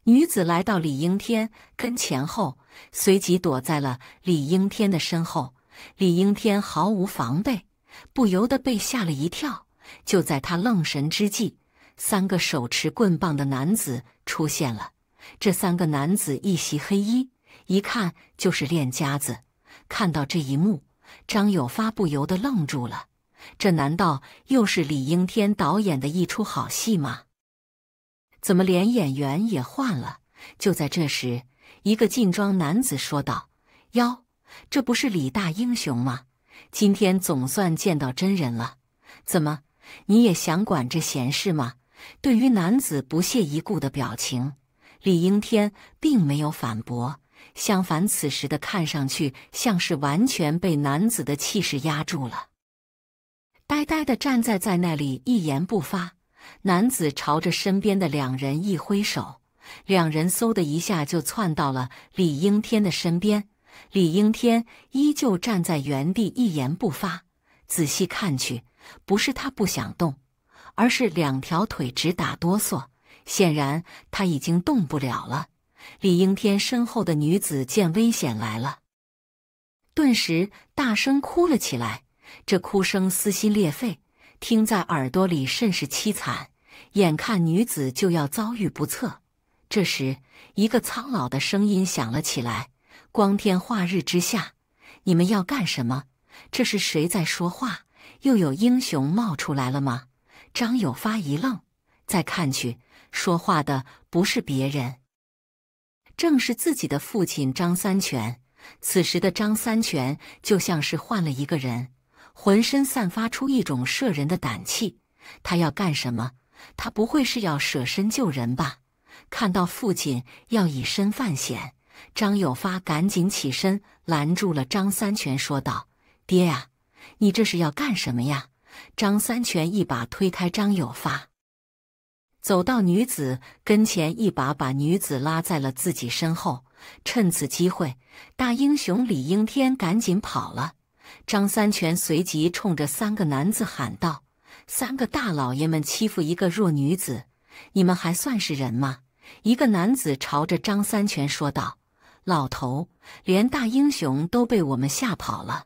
女子来到李应天跟前后，随即躲在了李应天的身后。李应天毫无防备，不由得被吓了一跳。就在他愣神之际。三个手持棍棒的男子出现了。这三个男子一袭黑衣，一看就是练家子。看到这一幕，张有发不由得愣住了。这难道又是李应天导演的一出好戏吗？怎么连演员也换了？就在这时，一个劲装男子说道：“哟，这不是李大英雄吗？今天总算见到真人了。怎么你也想管这闲事吗？”对于男子不屑一顾的表情，李应天并没有反驳。相反，此时的看上去像是完全被男子的气势压住了，呆呆的站在在那里一言不发。男子朝着身边的两人一挥手，两人嗖的一下就窜到了李应天的身边。李应天依旧站在原地一言不发。仔细看去，不是他不想动。而是两条腿直打哆嗦，显然他已经动不了了。李应天身后的女子见危险来了，顿时大声哭了起来，这哭声撕心裂肺，听在耳朵里甚是凄惨。眼看女子就要遭遇不测，这时一个苍老的声音响了起来：“光天化日之下，你们要干什么？这是谁在说话？又有英雄冒出来了吗？”张有发一愣，再看去，说话的不是别人，正是自己的父亲张三全。此时的张三全就像是换了一个人，浑身散发出一种慑人的胆气。他要干什么？他不会是要舍身救人吧？看到父亲要以身犯险，张有发赶紧起身拦住了张三全，说道：“爹呀，你这是要干什么呀？”张三全一把推开张有发，走到女子跟前，一把把女子拉在了自己身后。趁此机会，大英雄李应天赶紧跑了。张三全随即冲着三个男子喊道：“三个大老爷们欺负一个弱女子，你们还算是人吗？”一个男子朝着张三全说道：“老头，连大英雄都被我们吓跑了。”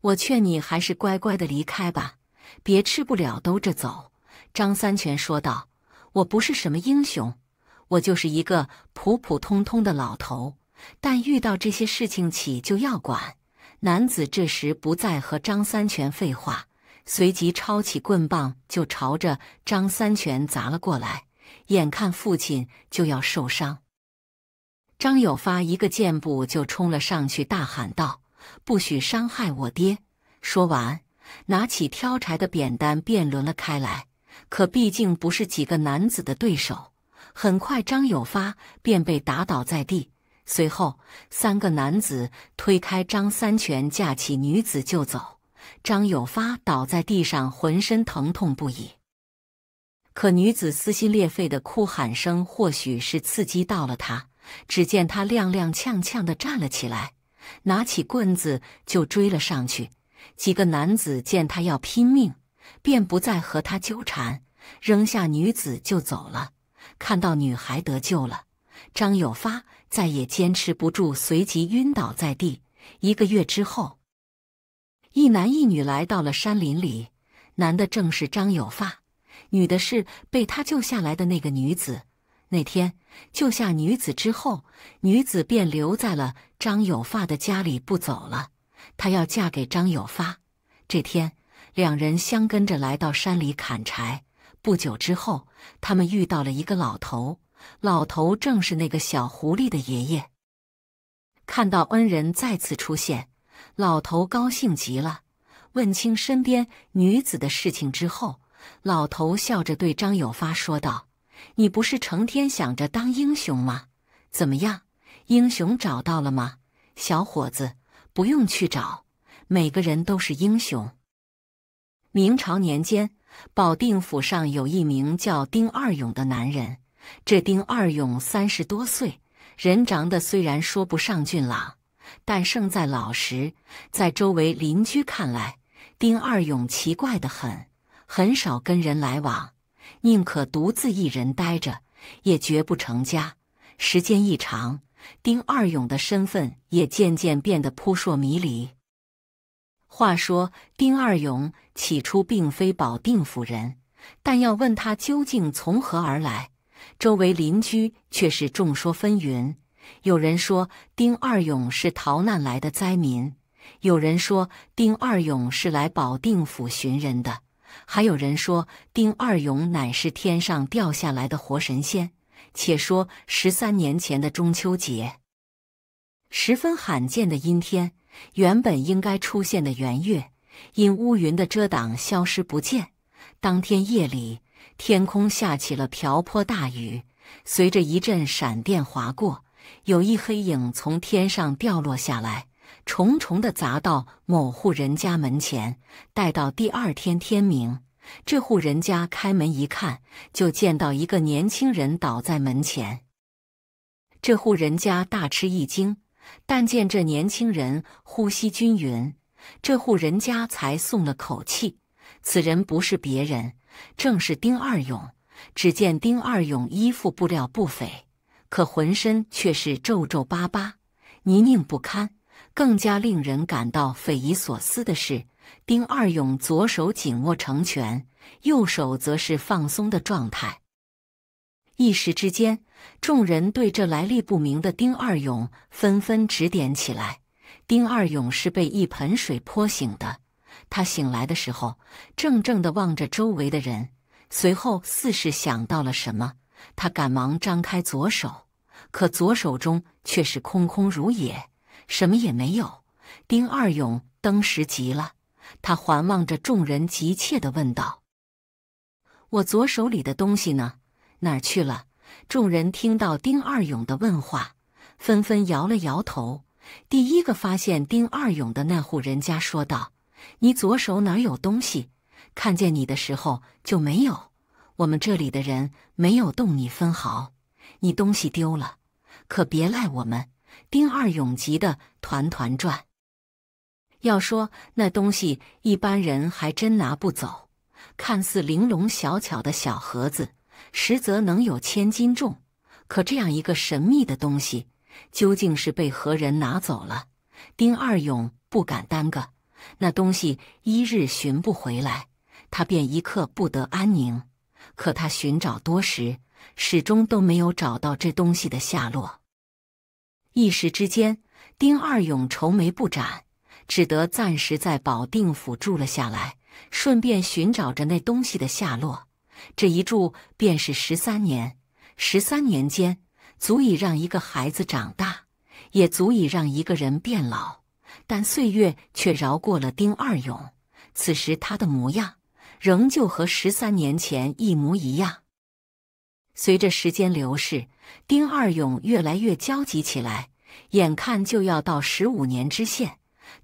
我劝你还是乖乖的离开吧，别吃不了兜着走。”张三全说道，“我不是什么英雄，我就是一个普普通通的老头，但遇到这些事情起就要管。”男子这时不再和张三全废话，随即抄起棍棒就朝着张三全砸了过来，眼看父亲就要受伤，张友发一个箭步就冲了上去，大喊道。不许伤害我爹！说完，拿起挑柴的扁担便抡了开来。可毕竟不是几个男子的对手，很快张有发便被打倒在地。随后，三个男子推开张三全，架起女子就走。张有发倒在地上，浑身疼痛不已。可女子撕心裂肺的哭喊声，或许是刺激到了他，只见他踉踉跄跄地站了起来。拿起棍子就追了上去，几个男子见他要拼命，便不再和他纠缠，扔下女子就走了。看到女孩得救了，张有发再也坚持不住，随即晕倒在地。一个月之后，一男一女来到了山林里，男的正是张有发，女的是被他救下来的那个女子。那天救下女子之后，女子便留在了张有发的家里不走了。她要嫁给张有发。这天，两人相跟着来到山里砍柴。不久之后，他们遇到了一个老头，老头正是那个小狐狸的爷爷。看到恩人再次出现，老头高兴极了。问清身边女子的事情之后，老头笑着对张有发说道。你不是成天想着当英雄吗？怎么样，英雄找到了吗？小伙子，不用去找，每个人都是英雄。明朝年间，保定府上有一名叫丁二勇的男人。这丁二勇三十多岁，人长得虽然说不上俊朗，但胜在老实。在周围邻居看来，丁二勇奇怪的很，很少跟人来往。宁可独自一人待着，也绝不成家。时间一长，丁二勇的身份也渐渐变得扑朔迷离。话说，丁二勇起初并非保定府人，但要问他究竟从何而来，周围邻居却是众说纷纭。有人说丁二勇是逃难来的灾民，有人说丁二勇是来保定府寻人的。还有人说，丁二勇乃是天上掉下来的活神仙。且说十三年前的中秋节，十分罕见的阴天，原本应该出现的圆月，因乌云的遮挡消失不见。当天夜里，天空下起了瓢泼大雨，随着一阵闪电划过，有一黑影从天上掉落下来。重重的砸到某户人家门前，待到第二天天明，这户人家开门一看，就见到一个年轻人倒在门前。这户人家大吃一惊，但见这年轻人呼吸均匀，这户人家才松了口气。此人不是别人，正是丁二勇。只见丁二勇衣服布料不菲，可浑身却是皱皱巴巴、泥泞不堪。更加令人感到匪夷所思的是，丁二勇左手紧握成拳，右手则是放松的状态。一时之间，众人对这来历不明的丁二勇纷纷指点起来。丁二勇是被一盆水泼醒的，他醒来的时候，怔怔地望着周围的人，随后似是想到了什么，他赶忙张开左手，可左手中却是空空如也。什么也没有，丁二勇当时急了，他环望着众人，急切的问道：“我左手里的东西呢？哪儿去了？”众人听到丁二勇的问话，纷纷摇了摇头。第一个发现丁二勇的那户人家说道：“你左手哪有东西？看见你的时候就没有。我们这里的人没有动你分毫，你东西丢了，可别赖我们。”丁二勇急得团团转。要说那东西，一般人还真拿不走。看似玲珑小巧的小盒子，实则能有千斤重。可这样一个神秘的东西，究竟是被何人拿走了？丁二勇不敢耽搁，那东西一日寻不回来，他便一刻不得安宁。可他寻找多时，始终都没有找到这东西的下落。一时之间，丁二勇愁眉不展，只得暂时在保定府住了下来，顺便寻找着那东西的下落。这一住便是十三年，十三年间，足以让一个孩子长大，也足以让一个人变老。但岁月却饶过了丁二勇，此时他的模样仍旧和十三年前一模一样。随着时间流逝，丁二勇越来越焦急起来。眼看就要到十五年之限，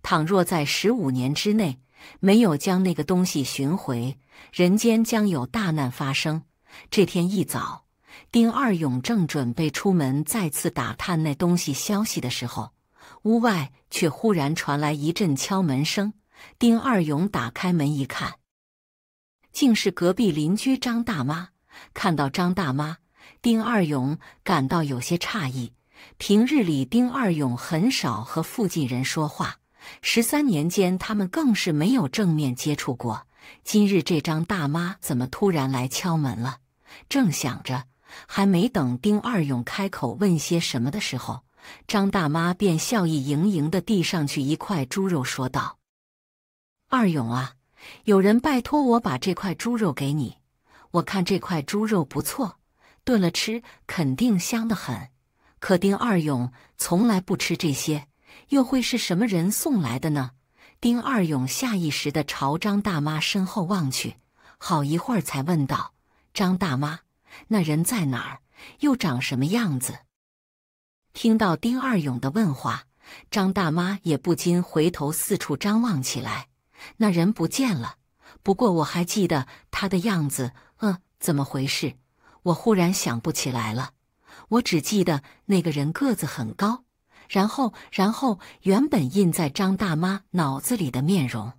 倘若在十五年之内没有将那个东西寻回，人间将有大难发生。这天一早，丁二勇正准备出门再次打探那东西消息的时候，屋外却忽然传来一阵敲门声。丁二勇打开门一看，竟是隔壁邻居张大妈。看到张大妈，丁二勇感到有些诧异。平日里，丁二勇很少和附近人说话，十三年间，他们更是没有正面接触过。今日这张大妈怎么突然来敲门了？正想着，还没等丁二勇开口问些什么的时候，张大妈便笑意盈盈地递上去一块猪肉，说道：“二勇啊，有人拜托我把这块猪肉给你。”我看这块猪肉不错，炖了吃肯定香得很。可丁二勇从来不吃这些，又会是什么人送来的呢？丁二勇下意识地朝张大妈身后望去，好一会儿才问道：“张大妈，那人在哪儿？又长什么样子？”听到丁二勇的问话，张大妈也不禁回头四处张望起来。那人不见了，不过我还记得他的样子。怎么回事？我忽然想不起来了。我只记得那个人个子很高，然后，然后原本印在张大妈脑子里的面容，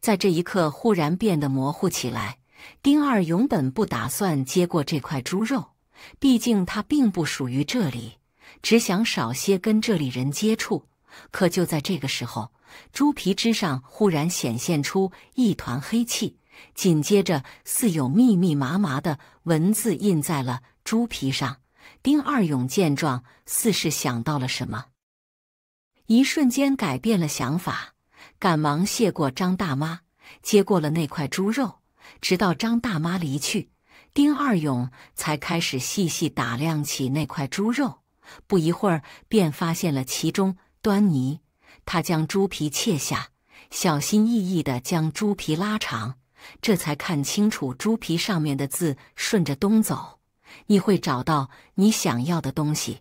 在这一刻忽然变得模糊起来。丁二原本不打算接过这块猪肉，毕竟他并不属于这里，只想少些跟这里人接触。可就在这个时候，猪皮之上忽然显现出一团黑气。紧接着，似有密密麻麻的文字印在了猪皮上。丁二勇见状，似是想到了什么，一瞬间改变了想法，赶忙谢过张大妈，接过了那块猪肉。直到张大妈离去，丁二勇才开始细细打量起那块猪肉。不一会儿，便发现了其中端倪。他将猪皮切下，小心翼翼地将猪皮拉长。这才看清楚猪皮上面的字：“顺着东走，你会找到你想要的东西。”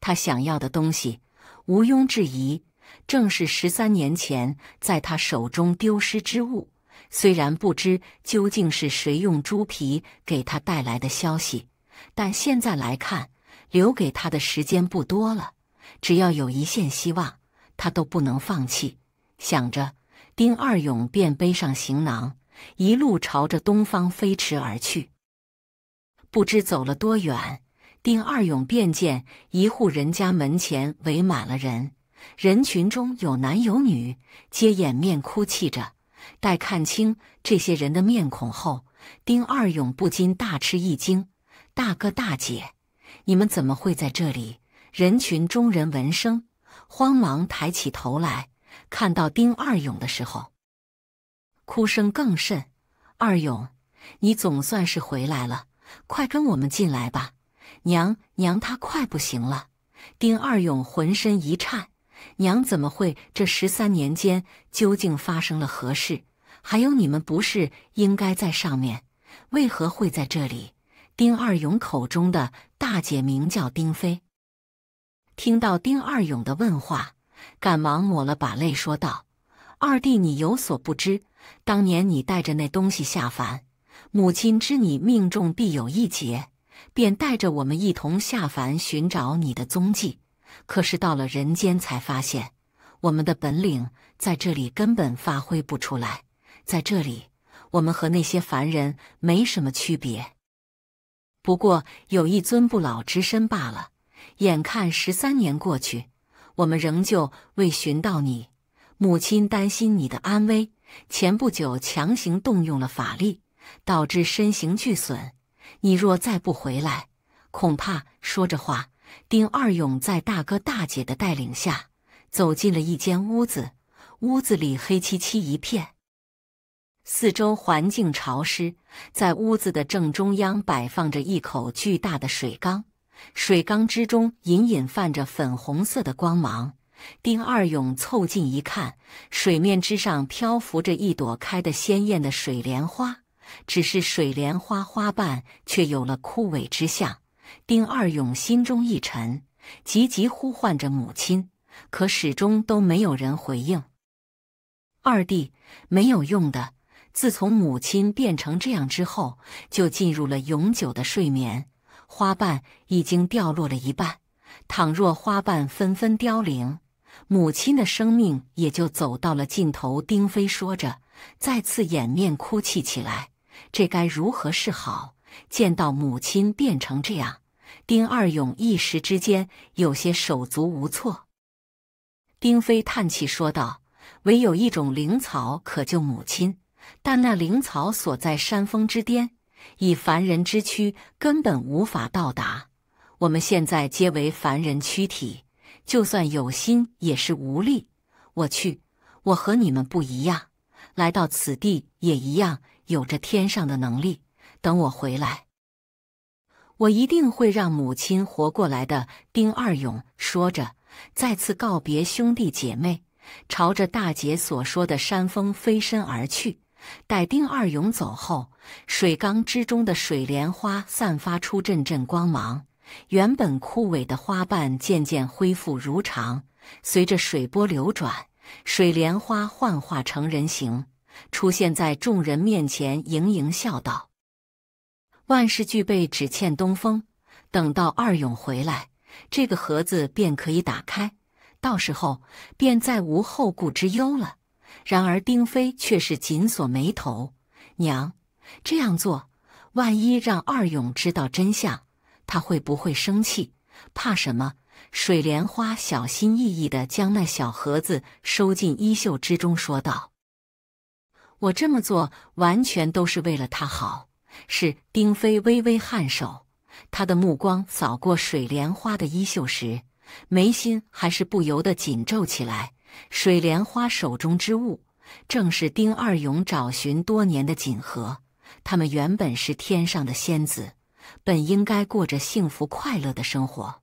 他想要的东西，毋庸置疑，正是十三年前在他手中丢失之物。虽然不知究竟是谁用猪皮给他带来的消息，但现在来看，留给他的时间不多了。只要有一线希望，他都不能放弃。想着。丁二勇便背上行囊，一路朝着东方飞驰而去。不知走了多远，丁二勇便见一户人家门前围满了人，人群中有男有女，皆掩面哭泣着。待看清这些人的面孔后，丁二勇不禁大吃一惊：“大哥大姐，你们怎么会在这里？”人群中人闻声，慌忙抬起头来。看到丁二勇的时候，哭声更甚。二勇，你总算是回来了，快跟我们进来吧。娘娘她快不行了。丁二勇浑身一颤，娘怎么会？这十三年间究竟发生了何事？还有你们不是应该在上面，为何会在这里？丁二勇口中的大姐名叫丁飞，听到丁二勇的问话。赶忙抹了把泪，说道：“二弟，你有所不知，当年你带着那东西下凡，母亲知你命中必有一劫，便带着我们一同下凡寻找你的踪迹。可是到了人间，才发现我们的本领在这里根本发挥不出来，在这里我们和那些凡人没什么区别，不过有一尊不老之身罢了。眼看十三年过去。”我们仍旧未寻到你，母亲担心你的安危，前不久强行动用了法力，导致身形俱损。你若再不回来，恐怕……说着话，丁二勇在大哥大姐的带领下走进了一间屋子，屋子里黑漆漆一片，四周环境潮湿，在屋子的正中央摆放着一口巨大的水缸。水缸之中隐隐泛着粉红色的光芒，丁二勇凑近一看，水面之上漂浮着一朵开的鲜艳的水莲花，只是水莲花花瓣却有了枯萎之象。丁二勇心中一沉，急急呼唤着母亲，可始终都没有人回应。二弟，没有用的，自从母亲变成这样之后，就进入了永久的睡眠。花瓣已经掉落了一半，倘若花瓣纷纷凋零，母亲的生命也就走到了尽头。丁飞说着，再次掩面哭泣起来。这该如何是好？见到母亲变成这样，丁二勇一时之间有些手足无措。丁飞叹气说道：“唯有一种灵草可救母亲，但那灵草所在山峰之巅。”以凡人之躯根本无法到达。我们现在皆为凡人躯体，就算有心也是无力。我去，我和你们不一样，来到此地也一样有着天上的能力。等我回来，我一定会让母亲活过来的。丁二勇说着，再次告别兄弟姐妹，朝着大姐所说的山峰飞身而去。待丁二勇走后，水缸之中的水莲花散发出阵阵光芒，原本枯萎的花瓣渐渐恢复如常。随着水波流转，水莲花幻化成人形，出现在众人面前，盈盈笑道：“万事俱备，只欠东风。等到二勇回来，这个盒子便可以打开，到时候便再无后顾之忧了。”然而，丁飞却是紧锁眉头。娘，这样做，万一让二勇知道真相，他会不会生气？怕什么？水莲花小心翼翼地将那小盒子收进衣袖之中，说道：“我这么做，完全都是为了他好。”是。丁飞微微颔首，他的目光扫过水莲花的衣袖时，眉心还是不由得紧皱起来。水莲花手中之物，正是丁二勇找寻多年的锦盒。他们原本是天上的仙子，本应该过着幸福快乐的生活。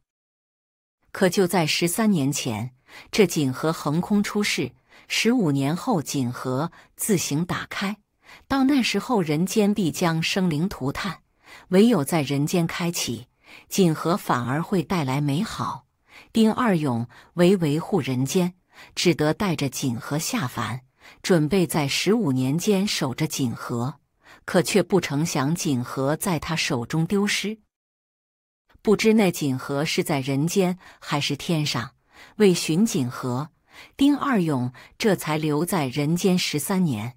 可就在十三年前，这锦盒横空出世；十五年后，锦盒自行打开。到那时候，人间必将生灵涂炭。唯有在人间开启锦盒，反而会带来美好。丁二勇为维护人间。只得带着锦盒下凡，准备在十五年间守着锦盒，可却不成想锦盒在他手中丢失。不知那锦盒是在人间还是天上？为寻锦盒，丁二勇这才留在人间十三年。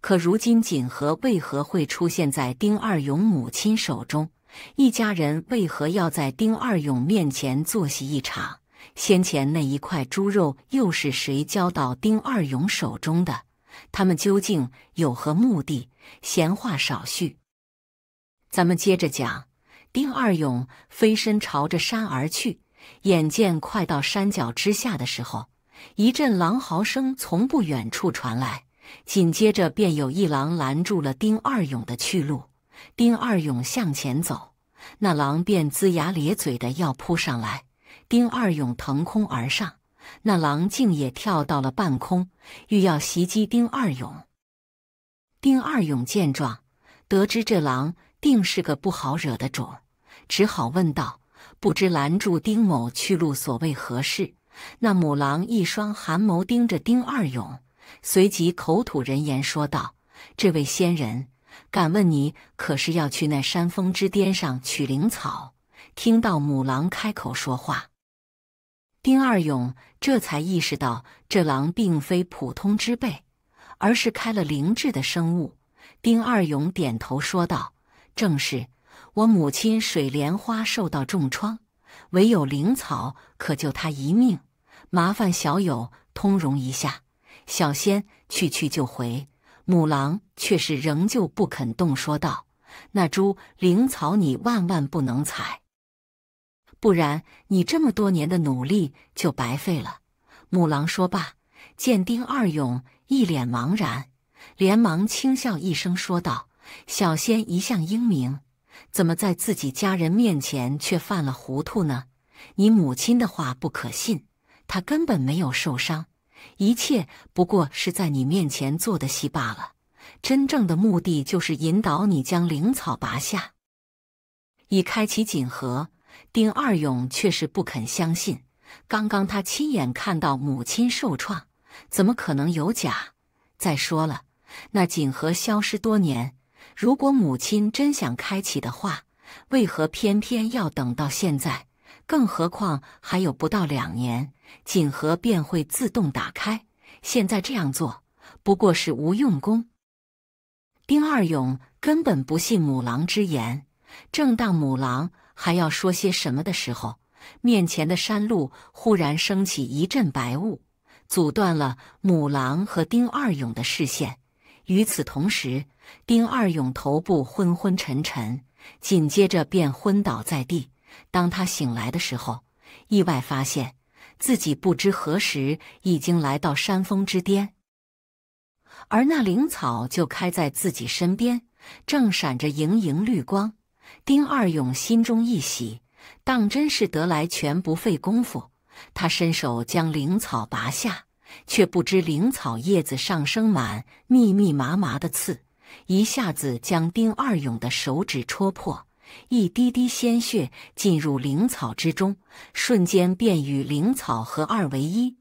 可如今锦盒为何会出现在丁二勇母亲手中？一家人为何要在丁二勇面前作戏一场？先前那一块猪肉又是谁交到丁二勇手中的？他们究竟有何目的？闲话少叙，咱们接着讲。丁二勇飞身朝着山而去，眼见快到山脚之下的时候，一阵狼嚎声从不远处传来，紧接着便有一狼拦住了丁二勇的去路。丁二勇向前走，那狼便龇牙咧嘴的要扑上来。丁二勇腾空而上，那狼竟也跳到了半空，欲要袭击丁二勇。丁二勇见状，得知这狼定是个不好惹的种，只好问道：“不知拦住丁某去路，所谓何事？”那母狼一双寒眸盯着丁二勇，随即口吐人言说道：“这位仙人，敢问你可是要去那山峰之巅上取灵草？”听到母狼开口说话。丁二勇这才意识到，这狼并非普通之辈，而是开了灵智的生物。丁二勇点头说道：“正是，我母亲水莲花受到重创，唯有灵草可救她一命。麻烦小友通融一下，小仙去去就回。”母狼却是仍旧不肯动，说道：“那株灵草你万万不能采。”不然，你这么多年的努力就白费了。”母狼说罢，见丁二勇一脸茫然，连忙轻笑一声说道：“小仙一向英明，怎么在自己家人面前却犯了糊涂呢？你母亲的话不可信，她根本没有受伤，一切不过是在你面前做的戏罢了。真正的目的就是引导你将灵草拔下，以开启锦盒。”丁二勇却是不肯相信，刚刚他亲眼看到母亲受创，怎么可能有假？再说了，那锦盒消失多年，如果母亲真想开启的话，为何偏偏要等到现在？更何况还有不到两年，锦盒便会自动打开，现在这样做不过是无用功。丁二勇根本不信母狼之言，正当母狼。还要说些什么的时候，面前的山路忽然升起一阵白雾，阻断了母狼和丁二勇的视线。与此同时，丁二勇头部昏昏沉沉，紧接着便昏倒在地。当他醒来的时候，意外发现自己不知何时已经来到山峰之巅，而那灵草就开在自己身边，正闪着莹莹绿光。丁二勇心中一喜，当真是得来全不费工夫。他伸手将灵草拔下，却不知灵草叶子上生满密密麻麻的刺，一下子将丁二勇的手指戳破，一滴滴鲜血进入灵草之中，瞬间便与灵草合二为一。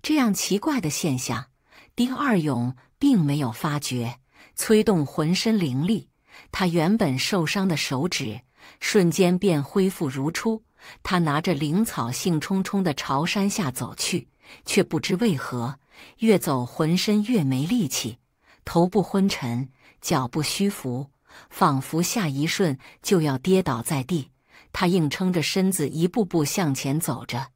这样奇怪的现象，丁二勇并没有发觉，催动浑身灵力。他原本受伤的手指瞬间便恢复如初。他拿着灵草，兴冲冲的朝山下走去，却不知为何，越走浑身越没力气，头部昏沉，脚步虚浮，仿佛下一瞬就要跌倒在地。他硬撑着身子，一步步向前走着，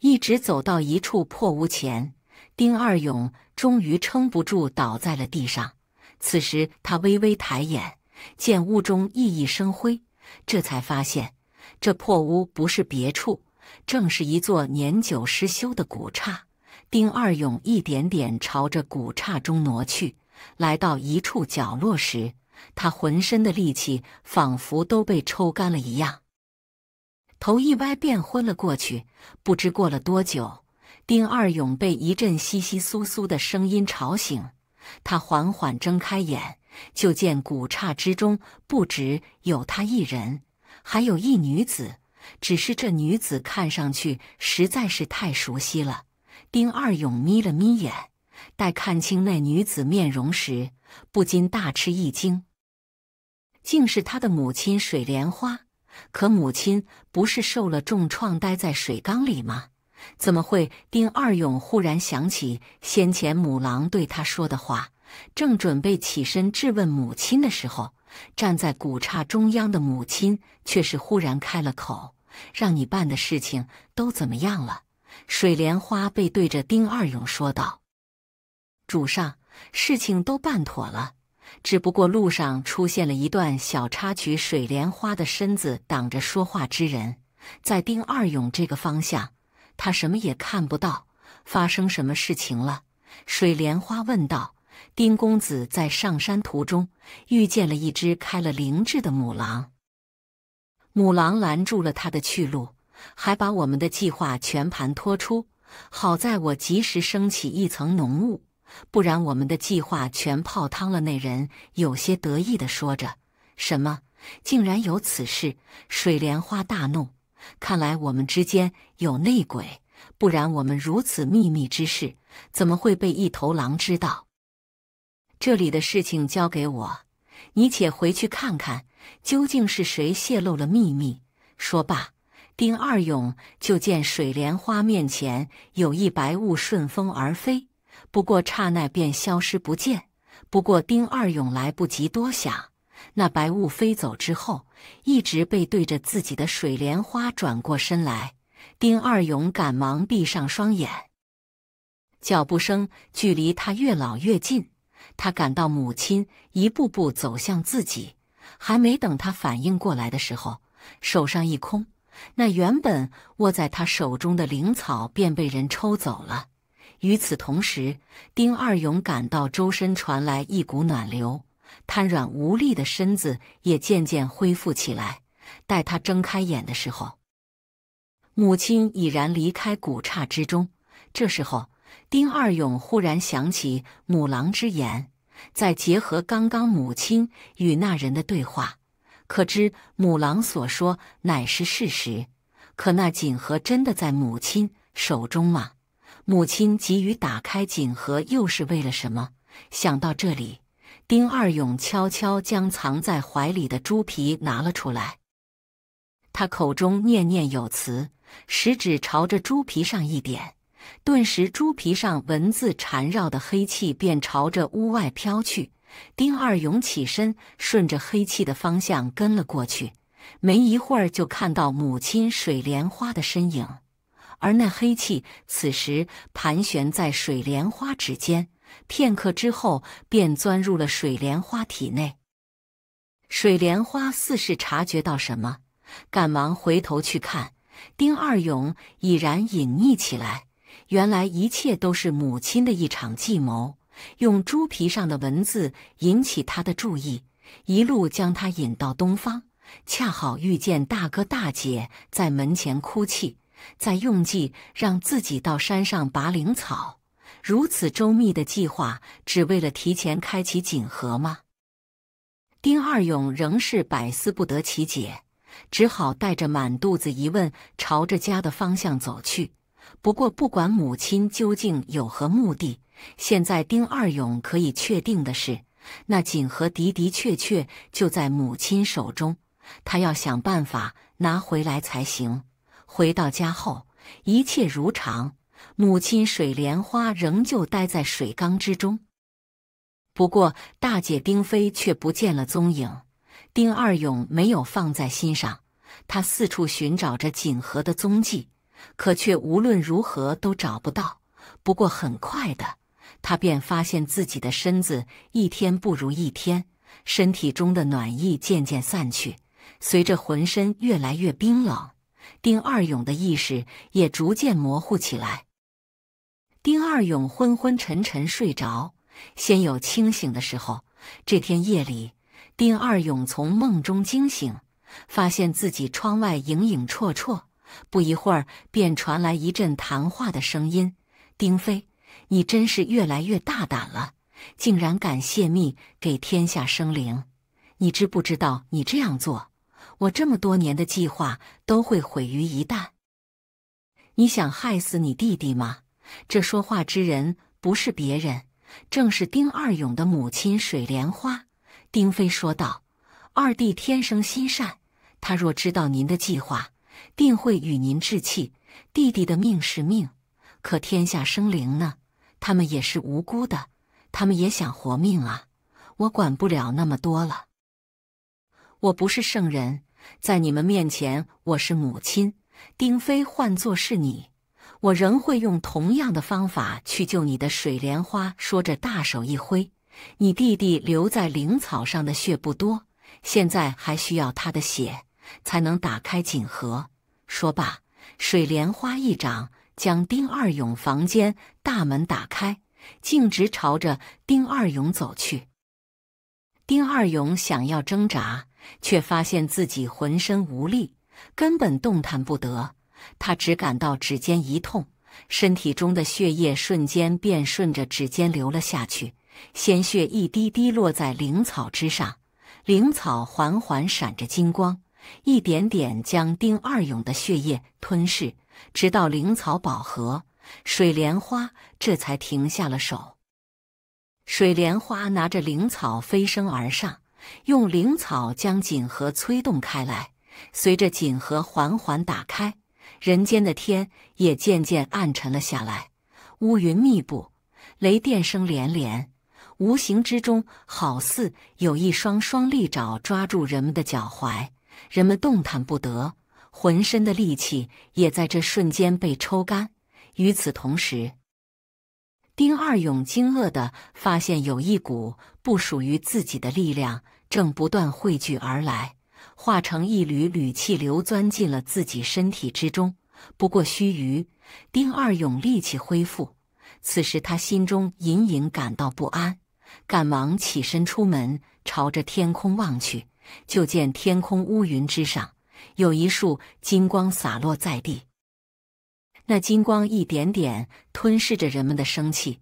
一直走到一处破屋前，丁二勇终于撑不住，倒在了地上。此时，他微微抬眼，见屋中熠熠生辉，这才发现这破屋不是别处，正是一座年久失修的古刹。丁二勇一点点朝着古刹中挪去，来到一处角落时，他浑身的力气仿佛都被抽干了一样，头一歪便昏了过去。不知过了多久，丁二勇被一阵窸窸窣窣的声音吵醒。他缓缓睁开眼，就见古刹之中不只有他一人，还有一女子。只是这女子看上去实在是太熟悉了。丁二勇眯了眯眼，待看清那女子面容时，不禁大吃一惊，竟是他的母亲水莲花。可母亲不是受了重创，待在水缸里吗？怎么会？丁二勇忽然想起先前母狼对他说的话，正准备起身质问母亲的时候，站在古刹中央的母亲却是忽然开了口：“让你办的事情都怎么样了？”水莲花背对着丁二勇说道：“主上，事情都办妥了，只不过路上出现了一段小插曲。”水莲花的身子挡着说话之人，在丁二勇这个方向。他什么也看不到，发生什么事情了？水莲花问道。丁公子在上山途中遇见了一只开了灵智的母狼，母狼拦住了他的去路，还把我们的计划全盘托出。好在我及时升起一层浓雾，不然我们的计划全泡汤了。那人有些得意地说着。什么？竟然有此事？水莲花大怒。看来我们之间有内鬼，不然我们如此秘密之事，怎么会被一头狼知道？这里的事情交给我，你且回去看看，究竟是谁泄露了秘密。说罢，丁二勇就见水莲花面前有一白雾顺风而飞，不过刹那便消失不见。不过丁二勇来不及多想。那白雾飞走之后，一直背对着自己的水莲花转过身来。丁二勇赶忙闭上双眼，脚步声距离他越老越近，他感到母亲一步步走向自己。还没等他反应过来的时候，手上一空，那原本握在他手中的灵草便被人抽走了。与此同时，丁二勇感到周身传来一股暖流。瘫软无力的身子也渐渐恢复起来。待他睁开眼的时候，母亲已然离开古刹之中。这时候，丁二勇忽然想起母狼之言，再结合刚刚母亲与那人的对话，可知母狼所说乃是事实。可那锦盒真的在母亲手中吗？母亲急于打开锦盒，又是为了什么？想到这里。丁二勇悄悄将藏在怀里的猪皮拿了出来，他口中念念有词，食指朝着猪皮上一点，顿时猪皮上文字缠绕的黑气便朝着屋外飘去。丁二勇起身，顺着黑气的方向跟了过去，没一会儿就看到母亲水莲花的身影，而那黑气此时盘旋在水莲花指尖。片刻之后，便钻入了水莲花体内。水莲花似是察觉到什么，赶忙回头去看，丁二勇已然隐匿起来。原来一切都是母亲的一场计谋，用猪皮上的文字引起他的注意，一路将他引到东方，恰好遇见大哥大姐在门前哭泣，在用计让自己到山上拔灵草。如此周密的计划，只为了提前开启锦盒吗？丁二勇仍是百思不得其解，只好带着满肚子疑问朝着家的方向走去。不过，不管母亲究竟有何目的，现在丁二勇可以确定的是，那锦盒的的确确就在母亲手中，他要想办法拿回来才行。回到家后，一切如常。母亲水莲花仍旧待在水缸之中，不过大姐丁飞却不见了踪影。丁二勇没有放在心上，他四处寻找着锦盒的踪迹，可却无论如何都找不到。不过很快的，他便发现自己的身子一天不如一天，身体中的暖意渐渐散去，随着浑身越来越冰冷，丁二勇的意识也逐渐模糊起来。丁二勇昏昏沉沉睡着，先有清醒的时候。这天夜里，丁二勇从梦中惊醒，发现自己窗外影影绰绰。不一会儿，便传来一阵谈话的声音：“丁飞，你真是越来越大胆了，竟然敢泄密给天下生灵！你知不知道，你这样做，我这么多年的计划都会毁于一旦。你想害死你弟弟吗？”这说话之人不是别人，正是丁二勇的母亲水莲花。丁飞说道：“二弟天生心善，他若知道您的计划，定会与您置气。弟弟的命是命，可天下生灵呢？他们也是无辜的，他们也想活命啊！我管不了那么多了。我不是圣人，在你们面前我是母亲。丁飞，换作是你。”我仍会用同样的方法去救你的水莲花，说着，大手一挥。你弟弟留在灵草上的血不多，现在还需要他的血才能打开锦盒。说罢，水莲花一掌将丁二勇房间大门打开，径直朝着丁二勇走去。丁二勇想要挣扎，却发现自己浑身无力，根本动弹不得。他只感到指尖一痛，身体中的血液瞬间便顺着指尖流了下去，鲜血一滴滴落在灵草之上，灵草缓缓闪着金光，一点点将丁二勇的血液吞噬，直到灵草饱和，水莲花这才停下了手。水莲花拿着灵草飞升而上，用灵草将锦盒催动开来，随着锦盒缓缓打开。人间的天也渐渐暗沉了下来，乌云密布，雷电声连连。无形之中，好似有一双双利爪抓住人们的脚踝，人们动弹不得，浑身的力气也在这瞬间被抽干。与此同时，丁二勇惊愕地发现，有一股不属于自己的力量正不断汇聚而来。化成一缕缕气流，钻进了自己身体之中。不过须臾，丁二勇力气恢复。此时他心中隐隐感到不安，赶忙起身出门，朝着天空望去，就见天空乌云之上有一束金光洒落在地。那金光一点点吞噬着人们的生气，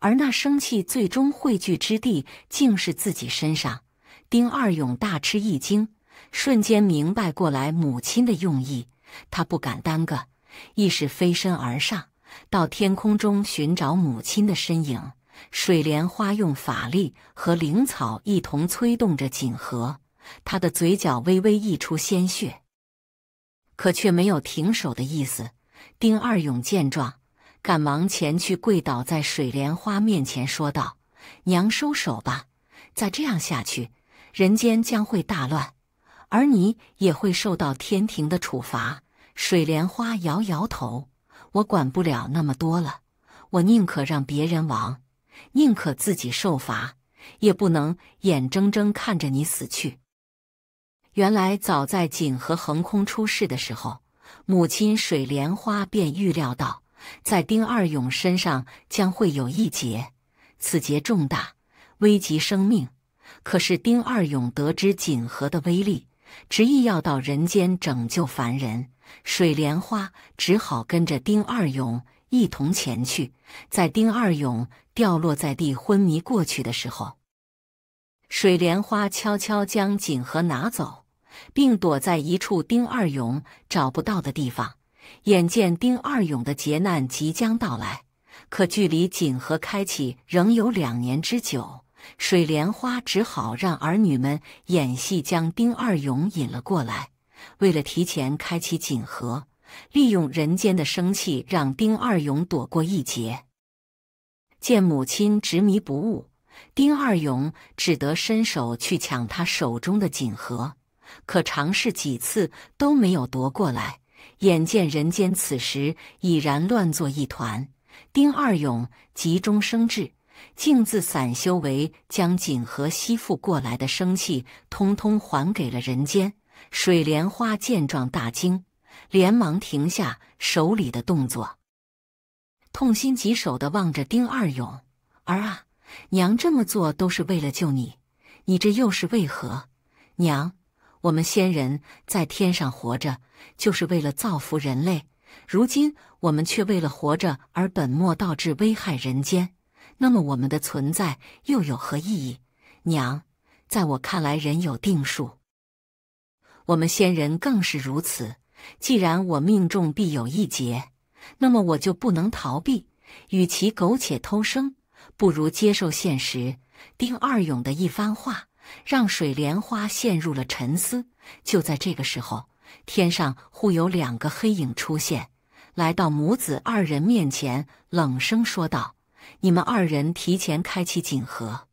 而那生气最终汇聚之地，竟是自己身上。丁二勇大吃一惊。瞬间明白过来，母亲的用意，他不敢耽搁，亦是飞身而上，到天空中寻找母亲的身影。水莲花用法力和灵草一同催动着锦盒，她的嘴角微微溢出鲜血，可却没有停手的意思。丁二勇见状，赶忙前去跪倒在水莲花面前，说道：“娘，收手吧，再这样下去，人间将会大乱。”而你也会受到天庭的处罚。水莲花摇摇头：“我管不了那么多了，我宁可让别人亡，宁可自己受罚，也不能眼睁睁看着你死去。”原来，早在锦河横空出世的时候，母亲水莲花便预料到，在丁二勇身上将会有一劫，此劫重大，危及生命。可是丁二勇得知锦河的威力。执意要到人间拯救凡人，水莲花只好跟着丁二勇一同前去。在丁二勇掉落在地昏迷过去的时候，水莲花悄悄将锦盒拿走，并躲在一处丁二勇找不到的地方。眼见丁二勇的劫难即将到来，可距离锦盒开启仍有两年之久。水莲花只好让儿女们演戏，将丁二勇引了过来。为了提前开启锦盒，利用人间的生气，让丁二勇躲过一劫。见母亲执迷不悟，丁二勇只得伸手去抢他手中的锦盒，可尝试几次都没有夺过来。眼见人间此时已然乱作一团，丁二勇急中生智。镜自散修为将锦盒吸附过来的生气，通通还给了人间。水莲花见状大惊，连忙停下手里的动作，痛心疾首地望着丁二勇儿啊！娘这么做都是为了救你，你这又是为何？娘，我们仙人在天上活着，就是为了造福人类。如今我们却为了活着而本末倒置，危害人间。那么我们的存在又有何意义？娘，在我看来，人有定数，我们先人更是如此。既然我命中必有一劫，那么我就不能逃避。与其苟且偷生，不如接受现实。丁二勇的一番话让水莲花陷入了沉思。就在这个时候，天上忽有两个黑影出现，来到母子二人面前，冷声说道。你们二人提前开启锦盒，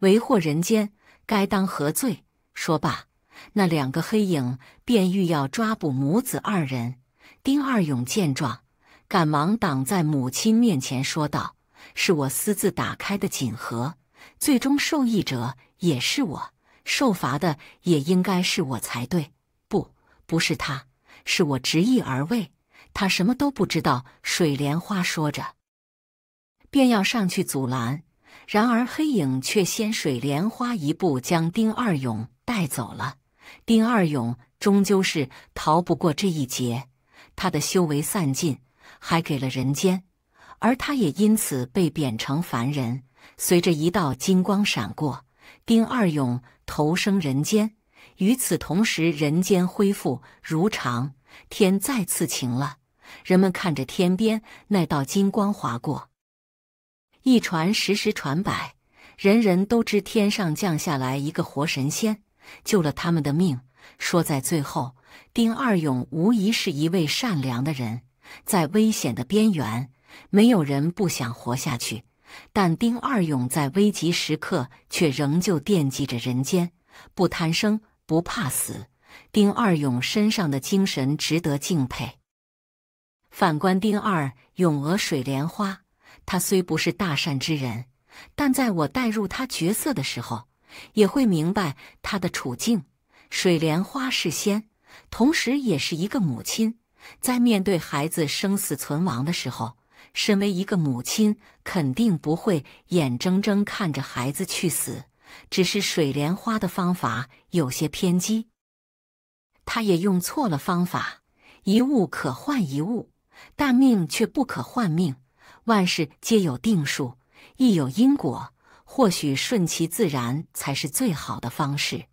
为祸人间，该当何罪？说罢，那两个黑影便欲要抓捕母子二人。丁二勇见状，赶忙挡在母亲面前，说道：“是我私自打开的锦盒，最终受益者也是我，受罚的也应该是我才对。不，不是他，是我执意而为，他什么都不知道。”水莲花说着。便要上去阻拦，然而黑影却先水莲花一步将丁二勇带走了。丁二勇终究是逃不过这一劫，他的修为散尽，还给了人间，而他也因此被贬成凡人。随着一道金光闪过，丁二勇投生人间。与此同时，人间恢复如常，天再次晴了。人们看着天边那道金光划过。一传十，十传百，人人都知天上降下来一个活神仙，救了他们的命。说在最后，丁二勇无疑是一位善良的人，在危险的边缘，没有人不想活下去，但丁二勇在危急时刻却仍旧惦记着人间，不贪生，不怕死。丁二勇身上的精神值得敬佩。反观丁二咏鹅、水莲花。他虽不是大善之人，但在我带入他角色的时候，也会明白他的处境。水莲花是仙，同时也是一个母亲，在面对孩子生死存亡的时候，身为一个母亲，肯定不会眼睁睁看着孩子去死。只是水莲花的方法有些偏激，他也用错了方法。一物可换一物，但命却不可换命。万事皆有定数，亦有因果。或许顺其自然才是最好的方式。